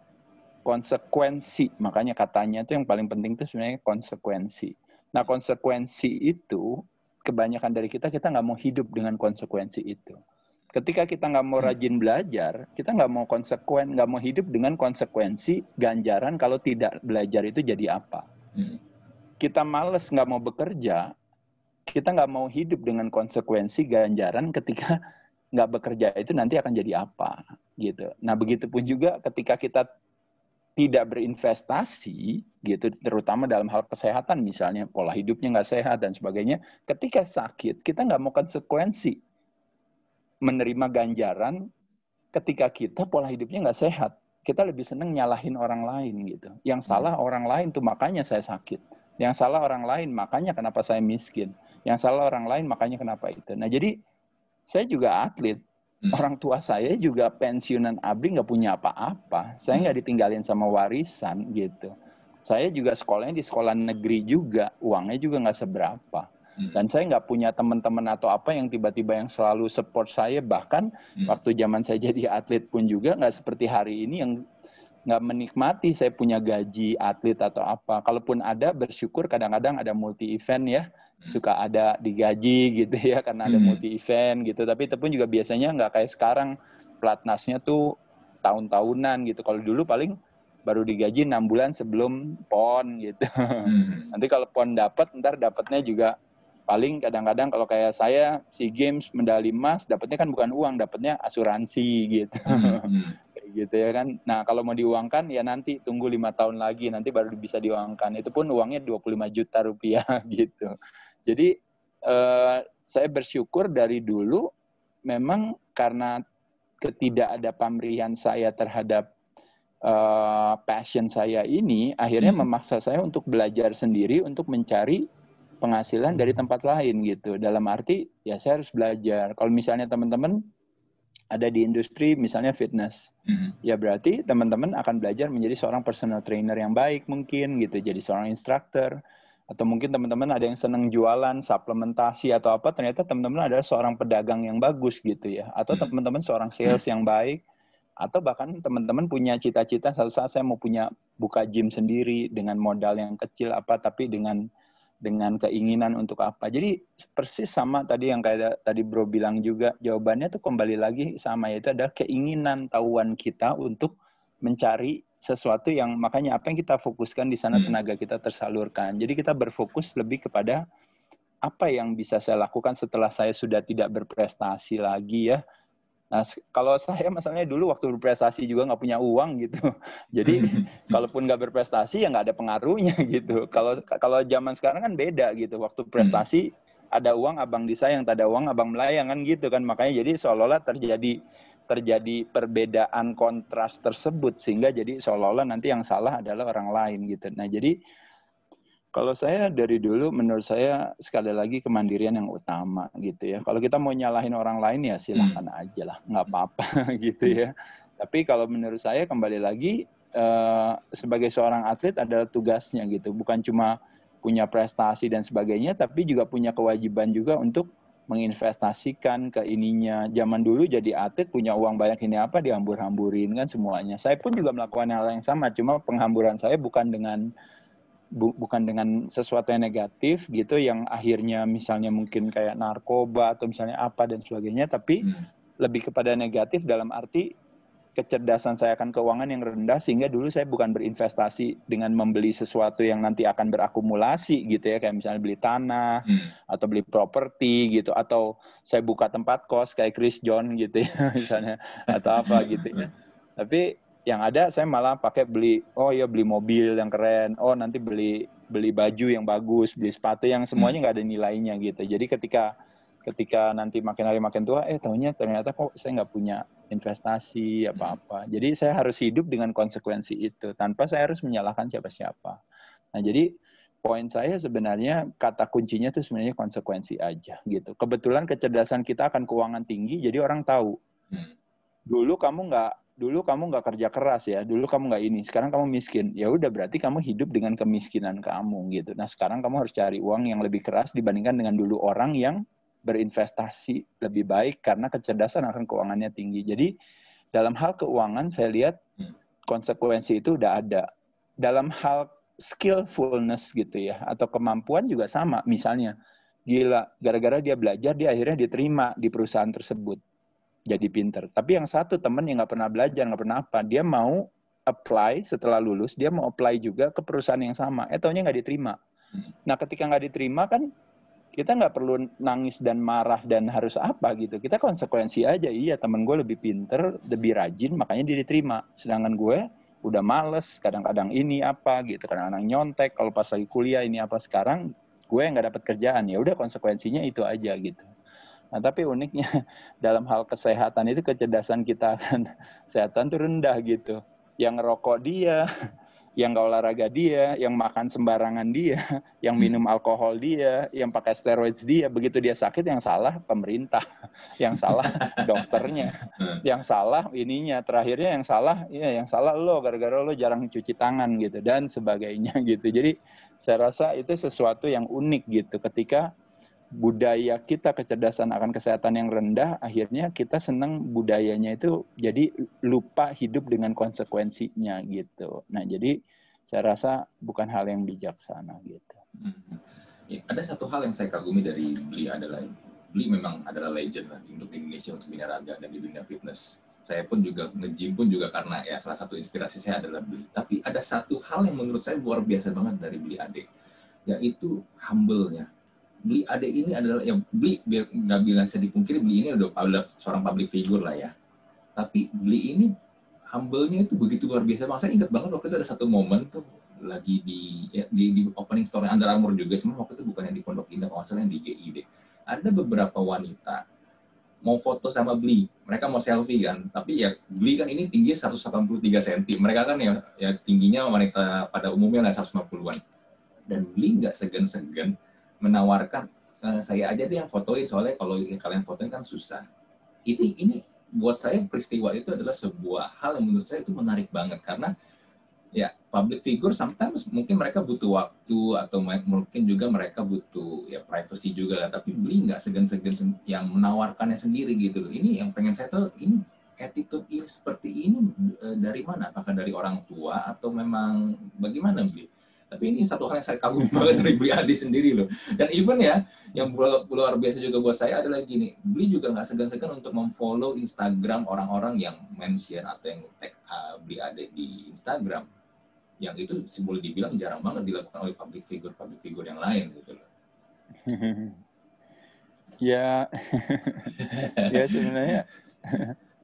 konsekuensi. Makanya katanya itu yang paling penting itu sebenarnya konsekuensi. Nah konsekuensi itu kebanyakan dari kita kita nggak mau hidup dengan konsekuensi itu. Ketika kita nggak mau hmm. rajin belajar, kita nggak mau konsekuen, nggak mau hidup dengan konsekuensi ganjaran kalau tidak belajar itu jadi apa. Hmm. Kita males nggak mau bekerja, kita nggak mau hidup dengan konsekuensi ganjaran ketika <laughs> nggak bekerja itu nanti akan jadi apa gitu. Nah begitu pun juga ketika kita tidak berinvestasi gitu terutama dalam hal kesehatan misalnya pola hidupnya nggak sehat dan sebagainya ketika sakit kita nggak mau konsekuensi menerima ganjaran ketika kita pola hidupnya nggak sehat. Kita lebih senang nyalahin orang lain gitu. Yang hmm. salah orang lain tuh makanya saya sakit. Yang salah orang lain makanya kenapa saya miskin. Yang salah orang lain makanya kenapa itu. Nah jadi saya juga atlet. Hmm. Orang tua saya juga pensiunan abri nggak punya apa-apa. Saya nggak hmm. ditinggalin sama warisan gitu. Saya juga sekolahnya di sekolah negeri juga. Uangnya juga nggak seberapa. Hmm. Dan saya nggak punya teman-teman atau apa yang tiba-tiba yang selalu support saya. Bahkan hmm. waktu zaman saya <laughs> jadi atlet pun juga nggak seperti hari ini yang nggak menikmati saya punya gaji atlet atau apa. Kalaupun ada bersyukur kadang-kadang ada multi event ya. Hmm. Suka ada digaji gitu ya karena ada hmm. multi event gitu. Tapi itu pun juga biasanya nggak kayak sekarang platnasnya tuh tahun-tahunan gitu. Kalau dulu paling baru digaji enam bulan sebelum pon gitu. Hmm. <laughs> Nanti kalau pon dapat, ntar dapatnya juga paling kadang-kadang kalau kayak saya si games medali emas dapatnya kan bukan uang dapatnya asuransi gitu hmm, hmm. <laughs> gitu ya kan nah kalau mau diuangkan ya nanti tunggu lima tahun lagi nanti baru bisa diuangkan itu pun uangnya 25 juta rupiah <laughs> gitu jadi eh, saya bersyukur dari dulu memang karena ketidak ada pamrihan saya terhadap uh, passion saya ini akhirnya hmm. memaksa saya untuk belajar sendiri untuk mencari penghasilan dari hmm. tempat lain gitu. Dalam arti ya saya harus belajar. Kalau misalnya teman-teman ada di industri misalnya fitness, mm-hmm. ya berarti teman-teman akan belajar menjadi seorang personal trainer yang baik mungkin gitu, jadi seorang instructor atau mungkin teman-teman ada yang senang jualan suplementasi atau apa ternyata teman-teman ada seorang pedagang yang bagus gitu ya atau hmm. teman-teman seorang hmm. sales yang baik atau bahkan teman-teman punya cita-cita satu saat saya mau punya buka gym sendiri dengan modal yang kecil apa tapi dengan dengan keinginan untuk apa. Jadi persis sama tadi yang kayak tadi Bro bilang juga jawabannya tuh kembali lagi sama yaitu ada keinginan tahuan kita untuk mencari sesuatu yang makanya apa yang kita fokuskan di sana hmm. tenaga kita tersalurkan. Jadi kita berfokus lebih kepada apa yang bisa saya lakukan setelah saya sudah tidak berprestasi lagi ya Nah, kalau saya masalahnya dulu waktu berprestasi juga nggak punya uang gitu. <laughs> Jadi <laughs> kalaupun nggak berprestasi ya nggak ada pengaruhnya <laughs> gitu. Kalau kalau zaman sekarang kan beda gitu. Waktu hmm. prestasi ada uang abang disayang, tak ada uang abang melayang kan gitu kan. Makanya jadi seolah-olah terjadi terjadi perbedaan kontras tersebut sehingga jadi seolah-olah nanti yang salah adalah orang lain gitu. Nah, jadi kalau saya dari dulu menurut saya sekali lagi kemandirian yang utama gitu ya. Kalau kita mau nyalahin orang lain ya silahkan hmm. aja lah, nggak apa-apa <laughs> gitu hmm. ya. Tapi kalau menurut saya kembali lagi eh, sebagai seorang atlet adalah tugasnya gitu, bukan cuma punya prestasi dan sebagainya, tapi juga punya kewajiban juga untuk menginvestasikan ke ininya. Zaman dulu jadi atlet punya uang banyak ini apa dihambur-hamburin kan semuanya. Saya pun juga melakukan hal yang sama, cuma penghamburan saya bukan dengan bu bukan dengan sesuatu yang negatif gitu yang akhirnya misalnya mungkin kayak narkoba atau misalnya apa dan sebagainya tapi hmm. lebih kepada negatif dalam arti kecerdasan saya akan keuangan yang rendah sehingga dulu saya bukan berinvestasi dengan membeli sesuatu yang nanti akan berakumulasi gitu ya kayak misalnya beli tanah hmm. atau beli properti gitu atau saya buka tempat kos kayak Chris John gitu ya <laughs> misalnya atau apa gitu ya hmm. tapi yang ada saya malah pakai beli oh ya beli mobil yang keren oh nanti beli beli baju yang bagus beli sepatu yang hmm. semuanya nggak hmm. ada nilainya gitu jadi ketika ketika nanti makin hari makin tua eh tahunya ternyata kok saya nggak punya investasi apa apa hmm. jadi saya harus hidup dengan konsekuensi itu tanpa saya harus menyalahkan siapa siapa nah jadi poin saya sebenarnya kata kuncinya itu sebenarnya konsekuensi aja gitu. Kebetulan kecerdasan kita akan keuangan tinggi, jadi orang tahu. Hmm. Dulu kamu nggak dulu kamu nggak kerja keras ya, dulu kamu nggak ini, sekarang kamu miskin. Ya udah berarti kamu hidup dengan kemiskinan kamu gitu. Nah sekarang kamu harus cari uang yang lebih keras dibandingkan dengan dulu orang yang berinvestasi lebih baik karena kecerdasan akan keuangannya tinggi. Jadi dalam hal keuangan saya lihat hmm. konsekuensi itu udah ada. Dalam hal skillfulness gitu ya atau kemampuan juga sama. Misalnya gila gara-gara dia belajar dia akhirnya diterima di perusahaan tersebut jadi pinter. Tapi yang satu temen yang nggak pernah belajar, nggak pernah apa, dia mau apply setelah lulus, dia mau apply juga ke perusahaan yang sama. Eh, taunya nggak diterima. Hmm. Nah, ketika nggak diterima kan kita nggak perlu nangis dan marah dan harus apa gitu. Kita konsekuensi aja, iya temen gue lebih pinter, lebih rajin, makanya dia diterima. Sedangkan gue udah males, kadang-kadang ini apa gitu, kadang-kadang nyontek, kalau pas lagi kuliah ini apa sekarang, gue nggak dapat kerjaan. Ya udah konsekuensinya itu aja gitu. Nah, tapi uniknya <laughs> dalam hal kesehatan itu kecerdasan kita kan <laughs> kesehatan tuh rendah gitu. Yang ngerokok dia, <laughs> yang nggak olahraga dia, yang makan sembarangan dia, yang minum hmm. alkohol dia, yang pakai steroid dia, begitu dia sakit yang salah pemerintah, yang salah dokternya, hmm. yang salah ininya, terakhirnya yang salah ya yang salah lo gara-gara lo jarang cuci tangan gitu dan sebagainya gitu. Jadi saya rasa itu sesuatu yang unik gitu ketika budaya kita kecerdasan akan kesehatan yang rendah, akhirnya kita senang budayanya itu jadi lupa hidup dengan konsekuensinya gitu. Nah, jadi saya rasa bukan hal yang bijaksana gitu. Hmm. ada satu hal yang saya kagumi dari Bli adalah Bli memang adalah legend lah untuk Indonesia untuk olahraga dan di dunia fitness. Saya pun juga ngejim pun juga karena ya salah satu inspirasi saya adalah Bli. Tapi ada satu hal yang menurut saya luar biasa banget dari Bli Ade, yaitu humble-nya beli ada ini adalah yang beli biar nggak saya dipungkiri beli ini udah seorang public figure lah ya tapi beli ini humble-nya itu begitu luar biasa banget saya ingat banget waktu itu ada satu momen tuh lagi di ya, di, di opening story Under Armour juga cuma waktu itu bukan yang di Pondok Indah kalau salah yang di GI deh ada beberapa wanita mau foto sama beli mereka mau selfie kan tapi ya beli kan ini tinggi 183 cm mereka kan ya, ya tingginya wanita pada umumnya lah 150-an dan beli nggak segan-segan menawarkan eh, saya aja deh yang fotoin soalnya kalau kalian fotoin kan susah. Itu ini buat saya peristiwa itu adalah sebuah hal yang menurut saya itu menarik banget karena ya public figure sometimes mungkin mereka butuh waktu atau mungkin juga mereka butuh ya privacy juga tapi beli nggak segan-segan yang menawarkannya sendiri gitu loh ini yang pengen saya tuh ini attitude ini seperti ini eh, dari mana apakah dari orang tua atau memang bagaimana beli tapi ini satu hal yang saya kagum <laughs> banget dari Bli Adi sendiri loh. Dan even ya, yang luar biasa juga buat saya adalah gini, Bli juga nggak segan-segan untuk memfollow Instagram orang-orang yang mention atau yang tag uh, Bli Adi di Instagram. Yang itu boleh dibilang jarang banget dilakukan oleh public figure public figure yang lain gitu loh. <laughs> ya, <laughs> ya sebenarnya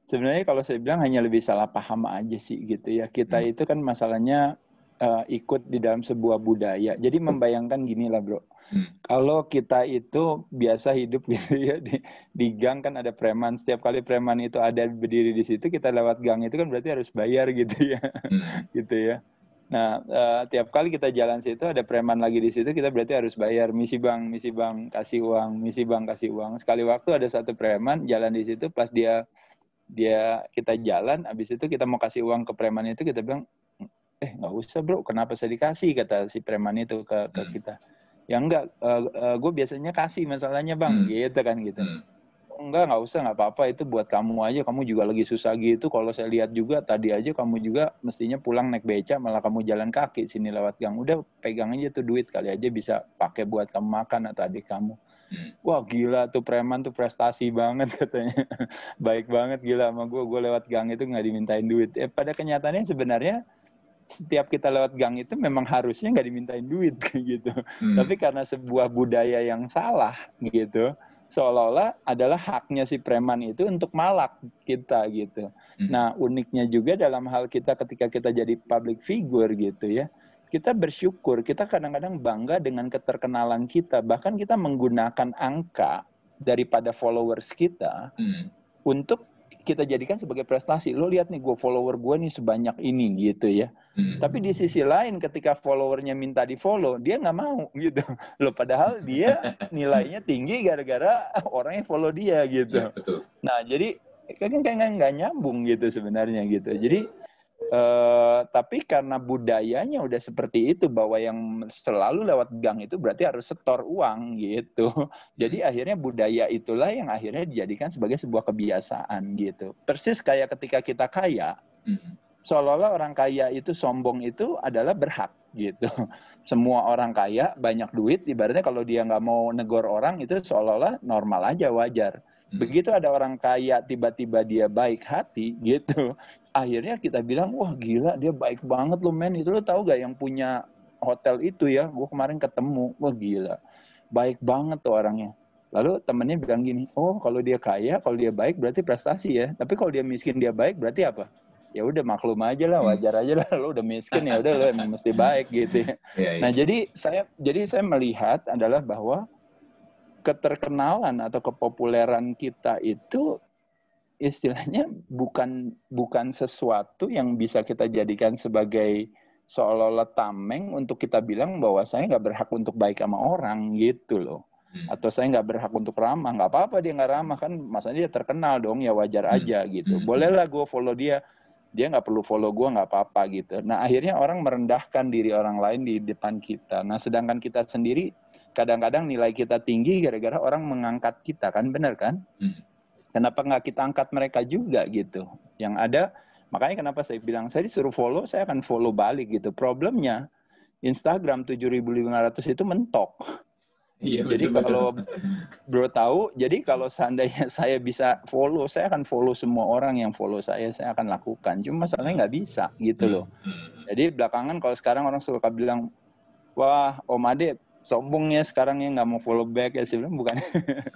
sebenarnya kalau saya bilang hanya lebih salah paham aja sih gitu ya kita hmm. itu kan masalahnya uh, ikut di dalam sebuah budaya. Jadi membayangkan gini lah bro, hmm. kalau kita itu biasa hidup <laughs> gitu ya di, di gang kan ada preman. Setiap kali preman itu ada berdiri di situ, kita lewat gang itu kan berarti harus bayar gitu ya, hmm. <laughs> gitu ya. Nah, uh, tiap kali kita jalan situ ada preman lagi di situ, kita berarti harus bayar misi bang, misi bang, kasih uang, misi bang, kasih uang. Sekali waktu ada satu preman jalan di situ, plus dia dia kita jalan, Abis itu kita mau kasih uang ke preman itu, kita bilang eh nggak usah bro kenapa saya dikasih kata si preman itu ke, ke hmm. kita ya enggak uh, eh, uh, eh, gue biasanya kasih masalahnya bang hmm. gitu kan gitu hmm. enggak nggak usah nggak apa-apa itu buat kamu aja kamu juga lagi susah gitu kalau saya lihat juga tadi aja kamu juga mestinya pulang naik beca malah kamu jalan kaki sini lewat gang udah pegang aja tuh duit kali aja bisa pakai buat kamu makan atau adik kamu hmm. wah gila tuh preman tuh prestasi banget <laughs> katanya baik banget gila sama gue gue lewat gang itu nggak dimintain duit eh, pada kenyataannya sebenarnya setiap kita lewat gang itu memang harusnya nggak dimintain duit <laughs> gitu. Hmm. Tapi karena sebuah budaya yang salah gitu, seolah-olah adalah haknya si preman itu untuk malak kita gitu. Hmm. Nah, uniknya juga dalam hal kita ketika kita jadi public figure gitu ya. Kita bersyukur, kita kadang-kadang bangga dengan keterkenalan kita, bahkan kita menggunakan angka daripada followers kita hmm. untuk kita jadikan sebagai prestasi. Lo lihat nih gue follower gue nih sebanyak ini gitu ya. Hmm. Tapi di sisi lain ketika followernya minta di follow, dia nggak mau <laughs> gitu. Lo padahal dia <laughs> nilainya tinggi gara-gara orang yang follow dia gitu. Ya, betul. Nah jadi kan kayak kan nggak nyambung gitu sebenarnya gitu. Jadi Eh, tapi karena budayanya udah seperti itu bahwa yang selalu lewat gang itu berarti harus setor uang gitu. Hmm. Jadi akhirnya budaya itulah yang akhirnya dijadikan sebagai sebuah kebiasaan gitu. Persis kayak ketika kita kaya, hmm. seolah-olah orang kaya itu sombong itu adalah berhak gitu. Semua orang kaya banyak duit, ibaratnya kalau dia nggak mau negor orang itu seolah-olah normal aja wajar. Hmm. Begitu ada orang kaya tiba-tiba dia baik hati gitu. Akhirnya kita bilang, wah gila dia baik banget loh men. Itu lo tau gak yang punya hotel itu ya. Gue kemarin ketemu, wah gila. Baik banget tuh orangnya. Lalu temennya bilang gini, oh kalau dia kaya, kalau dia baik berarti prestasi ya. Tapi kalau dia miskin, dia baik berarti apa? Ya udah maklum aja lah, hmm. wajar aja lah. Lo udah miskin ya udah lo emang mesti baik gitu. Ya. <laughs> Iya, iya. Nah jadi saya jadi saya melihat adalah bahwa keterkenalan atau kepopuleran kita itu istilahnya bukan bukan sesuatu yang bisa kita jadikan sebagai seolah-olah tameng untuk kita bilang bahwa saya nggak berhak untuk baik sama orang gitu loh hmm. atau saya nggak berhak untuk ramah nggak apa-apa dia nggak ramah kan masanya dia terkenal dong ya wajar hmm. aja gitu hmm. bolehlah gue follow dia dia nggak perlu follow gue nggak apa-apa gitu nah akhirnya orang merendahkan diri orang lain di depan kita nah sedangkan kita sendiri kadang-kadang nilai kita tinggi gara-gara orang mengangkat kita kan benar kan hmm. kenapa nggak kita angkat mereka juga gitu yang ada makanya kenapa saya bilang saya disuruh follow saya akan follow balik gitu problemnya Instagram 7500 itu mentok Iya, jadi betul, kalau betul. bro tahu, jadi kalau seandainya <laughs> saya bisa follow, saya akan follow semua orang yang follow saya, saya akan lakukan. Cuma masalahnya nggak bisa gitu hmm, loh. Hmm, hmm. Jadi belakangan kalau sekarang orang suka bilang, wah Om Ade sombongnya sekarang yang nggak mau follow back ya sebelum bukan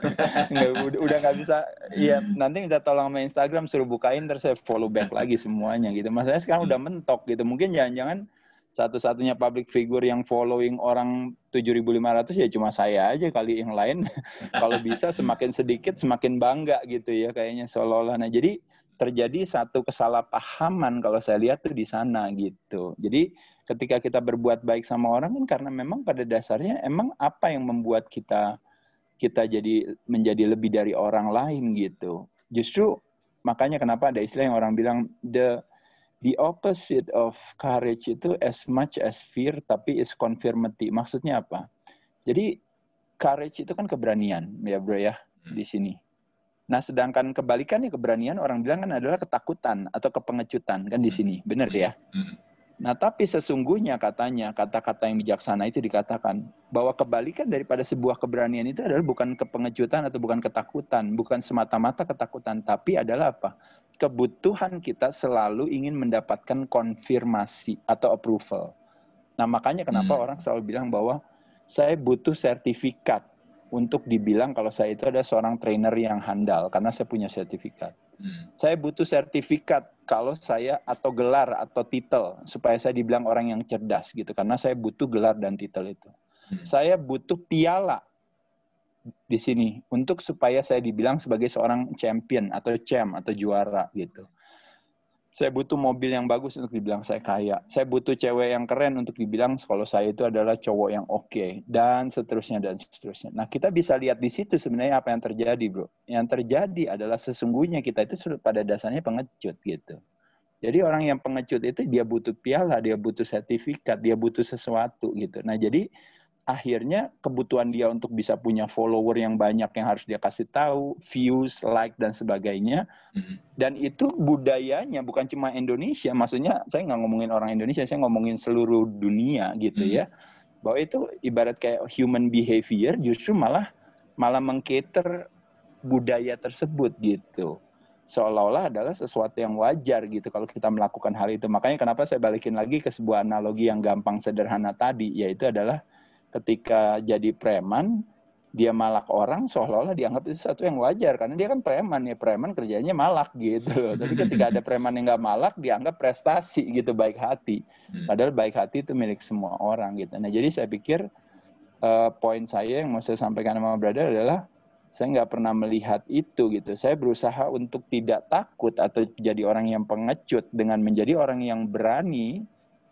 <laughs> nggak udah nggak bisa ya nanti minta tolong sama Instagram suruh bukain terus saya follow back lagi semuanya gitu maksudnya sekarang udah mentok gitu mungkin jangan-jangan satu-satunya public figure yang following orang 7.500 ya cuma saya aja kali yang lain <laughs> kalau bisa semakin sedikit semakin bangga gitu ya kayaknya seolah-olah nah jadi terjadi satu kesalahpahaman kalau saya lihat tuh di sana gitu jadi ketika kita berbuat baik sama orang kan karena memang pada dasarnya emang apa yang membuat kita kita jadi menjadi lebih dari orang lain gitu. Justru makanya kenapa ada istilah yang orang bilang the the opposite of courage itu as much as fear tapi is confirmity. Maksudnya apa? Jadi courage itu kan keberanian ya bro ya hmm. di sini. Nah, sedangkan kebalikannya keberanian orang bilang kan adalah ketakutan atau kepengecutan kan di hmm. sini. Benar ya? Hmm. Nah, tapi sesungguhnya katanya, kata-kata yang bijaksana itu dikatakan bahwa kebalikan daripada sebuah keberanian itu adalah bukan kepengecutan atau bukan ketakutan, bukan semata-mata ketakutan, tapi adalah apa? Kebutuhan kita selalu ingin mendapatkan konfirmasi atau approval. Nah, makanya kenapa hmm. orang selalu bilang bahwa saya butuh sertifikat untuk dibilang kalau saya itu ada seorang trainer yang handal karena saya punya sertifikat. Hmm. Saya butuh sertifikat kalau saya atau gelar atau titel supaya saya dibilang orang yang cerdas gitu karena saya butuh gelar dan titel itu. Hmm. Saya butuh piala di sini untuk supaya saya dibilang sebagai seorang champion atau champ atau juara gitu saya butuh mobil yang bagus untuk dibilang saya kaya. Saya butuh cewek yang keren untuk dibilang kalau saya itu adalah cowok yang oke okay. dan seterusnya dan seterusnya. Nah, kita bisa lihat di situ sebenarnya apa yang terjadi, Bro. Yang terjadi adalah sesungguhnya kita itu pada dasarnya pengecut gitu. Jadi orang yang pengecut itu dia butuh piala, dia butuh sertifikat, dia butuh sesuatu gitu. Nah, jadi akhirnya kebutuhan dia untuk bisa punya follower yang banyak yang harus dia kasih tahu, views, like dan sebagainya. Mm-hmm. Dan itu budayanya bukan cuma Indonesia, maksudnya saya nggak ngomongin orang Indonesia, saya ngomongin seluruh dunia gitu mm-hmm. ya. Bahwa itu ibarat kayak human behavior justru malah malah mengkater budaya tersebut gitu. Seolah-olah adalah sesuatu yang wajar gitu kalau kita melakukan hal itu. Makanya kenapa saya balikin lagi ke sebuah analogi yang gampang sederhana tadi yaitu adalah ketika jadi preman dia malak orang seolah-olah dianggap itu sesuatu yang wajar karena dia kan preman ya preman kerjanya malak gitu tapi ketika ada preman yang nggak malak dianggap prestasi gitu baik hati hmm. padahal baik hati itu milik semua orang gitu nah jadi saya pikir uh, poin saya yang mau saya sampaikan sama brother adalah saya nggak pernah melihat itu gitu saya berusaha untuk tidak takut atau jadi orang yang pengecut dengan menjadi orang yang berani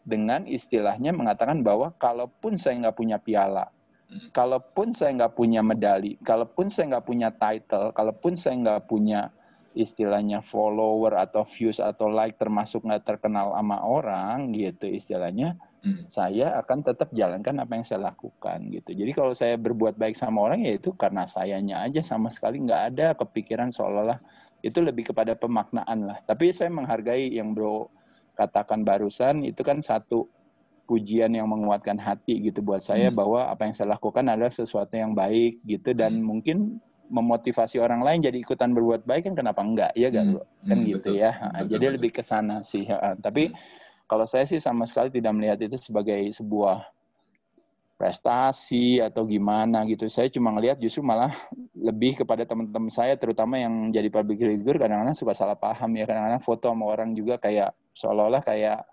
dengan istilahnya mengatakan bahwa kalaupun saya nggak punya piala, hmm. kalaupun saya nggak punya medali, kalaupun saya nggak punya title, kalaupun saya nggak punya istilahnya follower atau views atau like termasuk nggak terkenal sama orang gitu istilahnya, hmm. saya akan tetap jalankan apa yang saya lakukan gitu. Jadi kalau saya berbuat baik sama orang ya itu karena sayanya aja sama sekali nggak ada kepikiran seolah-olah itu lebih kepada pemaknaan lah. Tapi saya menghargai yang bro katakan barusan itu kan satu pujian yang menguatkan hati gitu buat saya hmm. bahwa apa yang saya lakukan adalah sesuatu yang baik gitu dan hmm. mungkin memotivasi orang lain jadi ikutan berbuat baik kan kenapa enggak ya gak hmm. kan hmm, gitu betul. ya betul, jadi betul. lebih ke sana sih tapi hmm. kalau saya sih sama sekali tidak melihat itu sebagai sebuah prestasi atau gimana gitu saya cuma ngelihat justru malah lebih kepada teman-teman saya terutama yang jadi public figure kadang-kadang suka salah paham ya kadang-kadang foto sama orang juga kayak seolah-olah kayak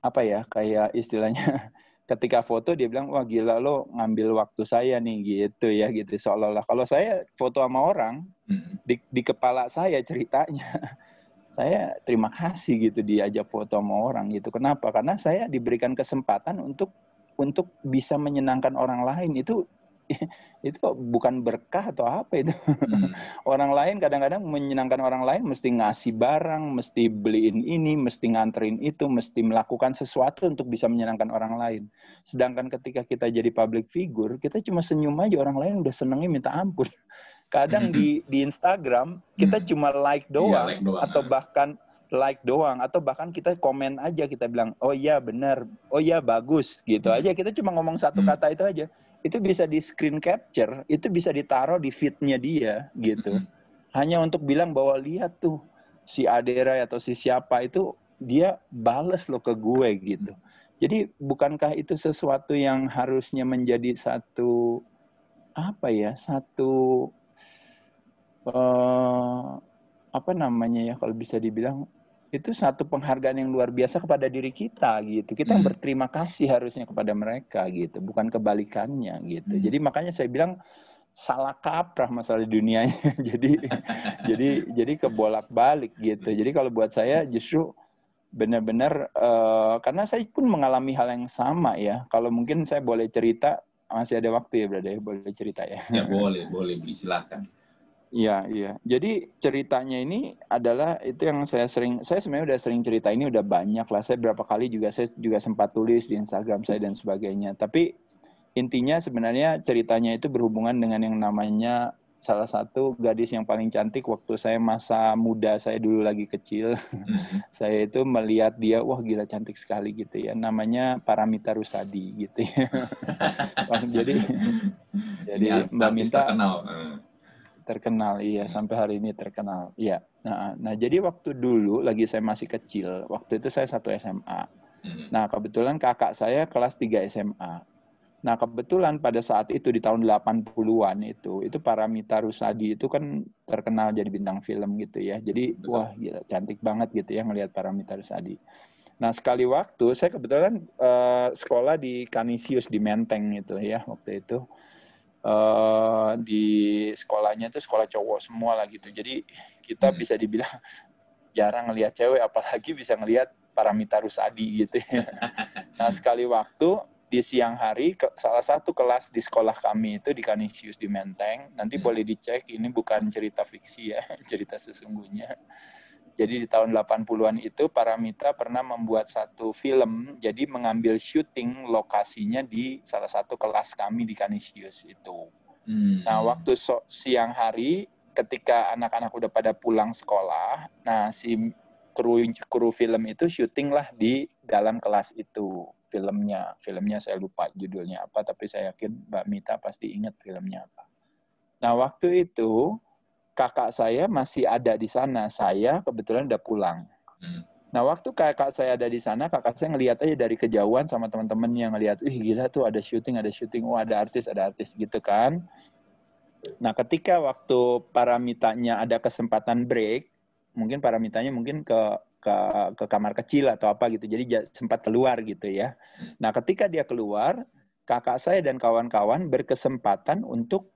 apa ya kayak istilahnya <laughs> ketika foto dia bilang wah gila lo ngambil waktu saya nih gitu ya gitu seolah-olah kalau saya foto sama orang hmm. di, di kepala saya ceritanya <laughs> saya terima kasih gitu diajak foto sama orang gitu kenapa karena saya diberikan kesempatan untuk untuk bisa menyenangkan orang lain itu <laughs> itu kok bukan berkah atau apa itu. Hmm. <laughs> orang lain kadang-kadang menyenangkan orang lain mesti ngasih barang, mesti beliin ini, mesti nganterin itu, mesti melakukan sesuatu untuk bisa menyenangkan orang lain. Sedangkan ketika kita jadi public figure, kita cuma senyum aja orang lain udah senengnya minta ampun. <laughs> Kadang -hmm. di di Instagram kita -hmm. cuma like iya, doang, ya, like doang atau bahkan like doang atau bahkan kita komen aja kita bilang oh iya benar oh iya bagus gitu hmm. aja kita cuma ngomong satu hmm. kata itu aja itu bisa di screen capture, itu bisa ditaruh di feednya dia gitu. Mm-hmm. Hanya untuk bilang bahwa lihat tuh si Adera atau si siapa itu dia bales lo ke gue gitu. Jadi bukankah itu sesuatu yang harusnya menjadi satu apa ya satu uh, apa namanya ya kalau bisa dibilang itu satu penghargaan yang luar biasa kepada diri kita gitu. Kita hmm. berterima kasih harusnya kepada mereka gitu, bukan kebalikannya gitu. Hmm. Jadi makanya saya bilang salah kaprah masalah dunianya. <laughs> jadi jadi jadi kebolak-balik gitu. Iya. Jadi kalau buat saya justru benar-benar uh, karena saya pun mengalami hal yang sama ya. Kalau mungkin saya boleh cerita masih ada waktu ya, Brother, ya? boleh cerita ya. Ya boleh, boleh, silakan. Iya, iya. Jadi ceritanya ini adalah itu yang saya sering saya sebenarnya udah sering cerita ini udah banyak lah. Saya berapa kali juga saya juga sempat tulis di Instagram saya dan sebagainya. Tapi intinya sebenarnya ceritanya itu berhubungan dengan yang namanya salah satu gadis yang paling cantik waktu saya masa muda saya dulu lagi kecil. Mm-hmm. <laughs> saya itu melihat dia wah gila cantik sekali gitu ya. Namanya Paramita Rusadi gitu ya. <laughs> jadi jadi Mbak Minta terkenal terkenal iya hmm. sampai hari ini terkenal iya nah nah jadi waktu dulu lagi saya masih kecil waktu itu saya satu SMA hmm. nah kebetulan kakak saya kelas 3 SMA nah kebetulan pada saat itu di tahun 80-an itu itu Paramita Rusadi itu kan terkenal jadi bintang film gitu ya jadi Betul. wah gila, cantik banget gitu ya ngelihat Paramita Rusadi Nah, sekali waktu saya kebetulan uh, sekolah di Kanisius di Menteng gitu ya waktu itu. Eh, di sekolahnya itu sekolah cowok semua lah gitu. Jadi kita hmm. bisa dibilang <laughs> jarang ngelihat cewek, apalagi bisa ngelihat Paramitarus Adi gitu. Ya. <laughs> nah sekali waktu di siang hari ke, salah satu kelas di sekolah kami itu di Kanisius di Menteng. Nanti hmm. boleh dicek ini bukan cerita fiksi ya, <laughs> cerita sesungguhnya. Jadi di tahun 80-an itu Paramita pernah membuat satu film, jadi mengambil syuting lokasinya di salah satu kelas kami di Kanisius itu. Hmm. Nah, waktu so siang hari ketika anak-anak udah pada pulang sekolah, nah si kru kru film itu syuting lah di dalam kelas itu filmnya. Filmnya saya lupa judulnya apa, tapi saya yakin Mbak Mita pasti ingat filmnya apa. Nah, waktu itu kakak saya masih ada di sana. Saya kebetulan udah pulang. Hmm. Nah, waktu kakak saya ada di sana, kakak saya ngelihat aja dari kejauhan sama teman-teman yang ngelihat, "Ih, gila tuh ada syuting, ada syuting. Oh, ada artis, ada artis." gitu kan. Nah, ketika waktu paramitanya ada kesempatan break, mungkin paramitanya mungkin ke ke ke kamar kecil atau apa gitu. Jadi sempat keluar gitu ya. Nah, ketika dia keluar, kakak saya dan kawan-kawan berkesempatan untuk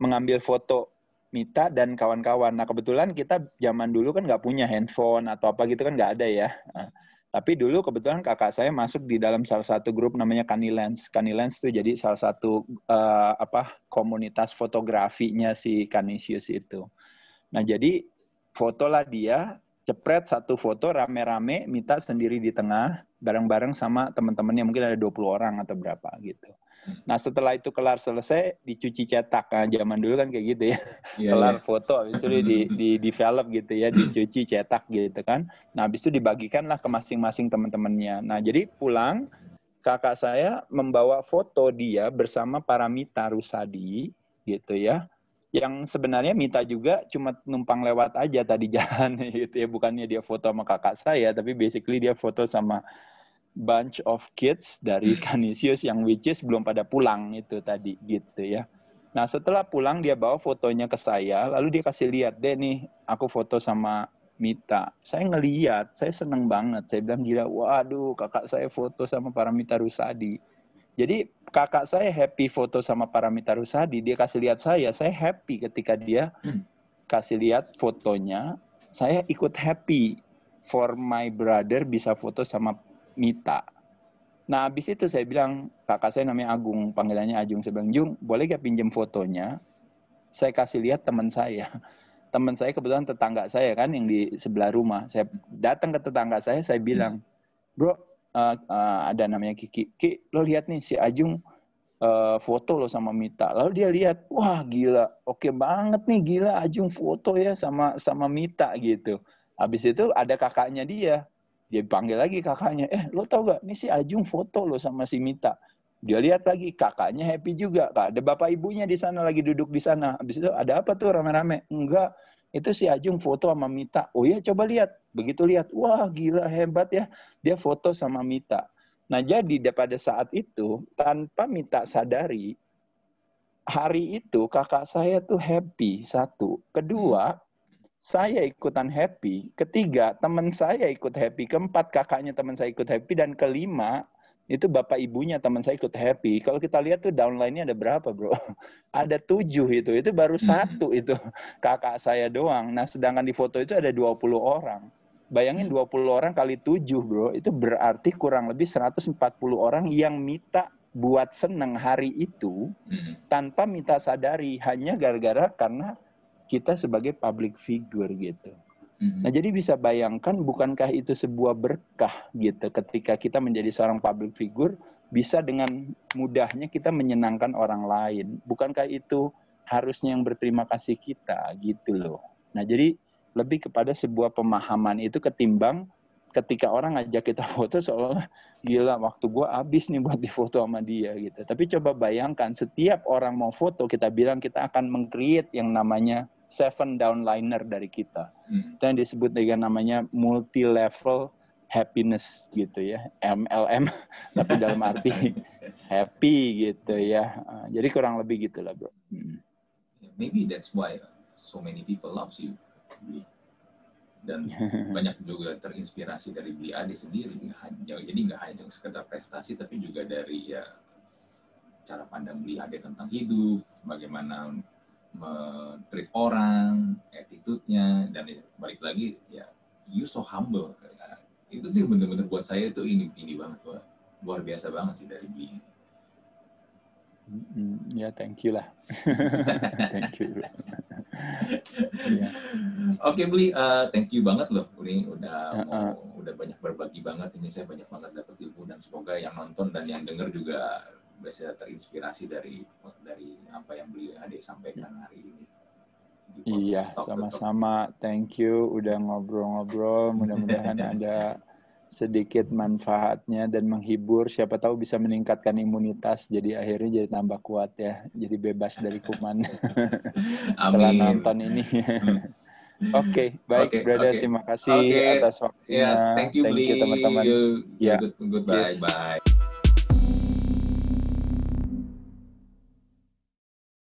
mengambil foto Mita dan kawan-kawan. Nah kebetulan kita zaman dulu kan nggak punya handphone atau apa gitu kan nggak ada ya. Nah, tapi dulu kebetulan kakak saya masuk di dalam salah satu grup namanya Canilens. Canilens itu jadi salah satu uh, apa komunitas fotografinya si Canisius itu. Nah jadi foto lah dia, cepret satu foto rame-rame, Mita sendiri di tengah, bareng-bareng sama teman-temannya mungkin ada 20 orang atau berapa gitu. Nah setelah itu kelar selesai dicuci cetak. Nah, zaman dulu kan kayak gitu ya. Yeah, kelar yeah. foto habis itu di, di develop gitu ya, dicuci cetak gitu kan. Nah habis itu dibagikan lah ke masing-masing teman-temannya. Nah jadi pulang kakak saya membawa foto dia bersama para mita Rusadi gitu ya yang sebenarnya Mita juga cuma numpang lewat aja tadi <laughs> jalan gitu ya bukannya dia foto sama kakak saya tapi basically dia foto sama bunch of kids dari hmm. Canisius yang which is belum pada pulang itu tadi gitu ya. Nah setelah pulang dia bawa fotonya ke saya, lalu dia kasih lihat deh nih aku foto sama Mita. Saya ngeliat, saya seneng banget. Saya bilang gila, waduh kakak saya foto sama Paramita Rusadi. Jadi kakak saya happy foto sama Paramita Rusadi, dia kasih lihat saya, saya happy ketika dia hmm. kasih lihat fotonya, saya ikut happy for my brother bisa foto sama Mita. Nah, habis itu saya bilang, kakak saya namanya Agung, panggilannya Ajung. Saya Jung, boleh gak pinjam fotonya? Saya kasih lihat teman saya. <laughs> Teman saya kebetulan tetangga saya kan yang di sebelah rumah. Saya datang ke tetangga saya, saya hmm. bilang, bro, uh, uh, ada namanya Kiki. Ki, lo lihat nih si Ajung uh, foto lo sama Mita. Lalu dia lihat, wah gila, oke okay banget nih gila Ajung foto ya sama sama Mita gitu. Habis itu ada kakaknya dia. Dia panggil lagi kakaknya, eh lo tau gak, ini si Ajung foto lo sama si Mita. Dia lihat lagi, kakaknya happy juga. Kak. Ada bapak ibunya di sana lagi duduk di sana. Habis itu ada apa tuh rame-rame? Enggak, itu si Ajung foto sama Mita. Oh ya coba lihat. Begitu lihat, wah gila hebat ya. Dia foto sama Mita. Nah jadi pada saat itu, tanpa Mita sadari, hari itu kakak saya tuh happy, satu. Kedua, hmm saya ikutan happy, ketiga teman saya ikut happy, keempat kakaknya teman saya ikut happy, dan kelima itu bapak ibunya teman saya ikut happy. Kalau kita lihat tuh downline-nya ada berapa bro? <laughs> Ada tujuh itu, itu baru hmm. satu itu <laughs> kakak saya doang. Nah sedangkan di foto itu ada 20 orang. Bayangin 20 hmm. orang kali tujuh bro, itu berarti kurang lebih 140 orang yang minta buat seneng hari itu hmm. tanpa minta sadari hanya gara-gara karena kita sebagai public figure gitu. Mm-hmm. Nah, jadi bisa bayangkan bukankah itu sebuah berkah gitu ketika kita menjadi seorang public figure bisa dengan mudahnya kita menyenangkan orang lain. Bukankah itu harusnya yang berterima kasih kita gitu loh. Nah, jadi lebih kepada sebuah pemahaman itu ketimbang ketika orang ngajak kita <laughs> foto seolah gila waktu gua habis nih buat difoto sama dia gitu. Tapi coba bayangkan setiap orang mau foto kita bilang kita akan mengcreate yang namanya seven downliner dari kita. Hmm. Itu yang disebut dengan namanya multi level happiness gitu ya, MLM <laughs> tapi dalam arti <laughs> happy gitu ya. Ah, jadi kurang lebih gitu lah, Bro. Hmm. Maybe that's why so many people loves you. Dan <laughs> banyak juga terinspirasi dari Billy Ade sendiri. Jadi nggak hanya sekedar prestasi, tapi juga dari ya cara pandang Billy tentang hidup, bagaimana treat orang, attitude-nya, dan balik lagi ya you so humble. Itu tuh bener-bener buat saya itu ini ini banget Wah. luar biasa banget sih dari beli. Mm, ya yeah, thank you lah. <laughs> thank you. yeah. Oke okay, beli. uh, eh, thank you banget loh. Ini udah mau, udah banyak berbagi banget. Ini saya banyak banget dapet ilmu dan semoga yang nonton dan yang denger juga biasanya terinspirasi dari dari apa yang beliau adik sampaikan hari ini. Iya, sama-sama. Thank you udah ngobrol-ngobrol. Mudah-mudahan <laughs> ada sedikit manfaatnya dan menghibur. Siapa tahu bisa meningkatkan imunitas. Jadi akhirnya jadi tambah kuat ya. Jadi bebas dari kuman. <laughs> Setelah nonton ini. <laughs> Oke, okay, baik okay, brother. Okay. Terima kasih okay. atas waktunya. Yeah, thank you, thank teman-teman. Good, good, goodbye, yes. bye.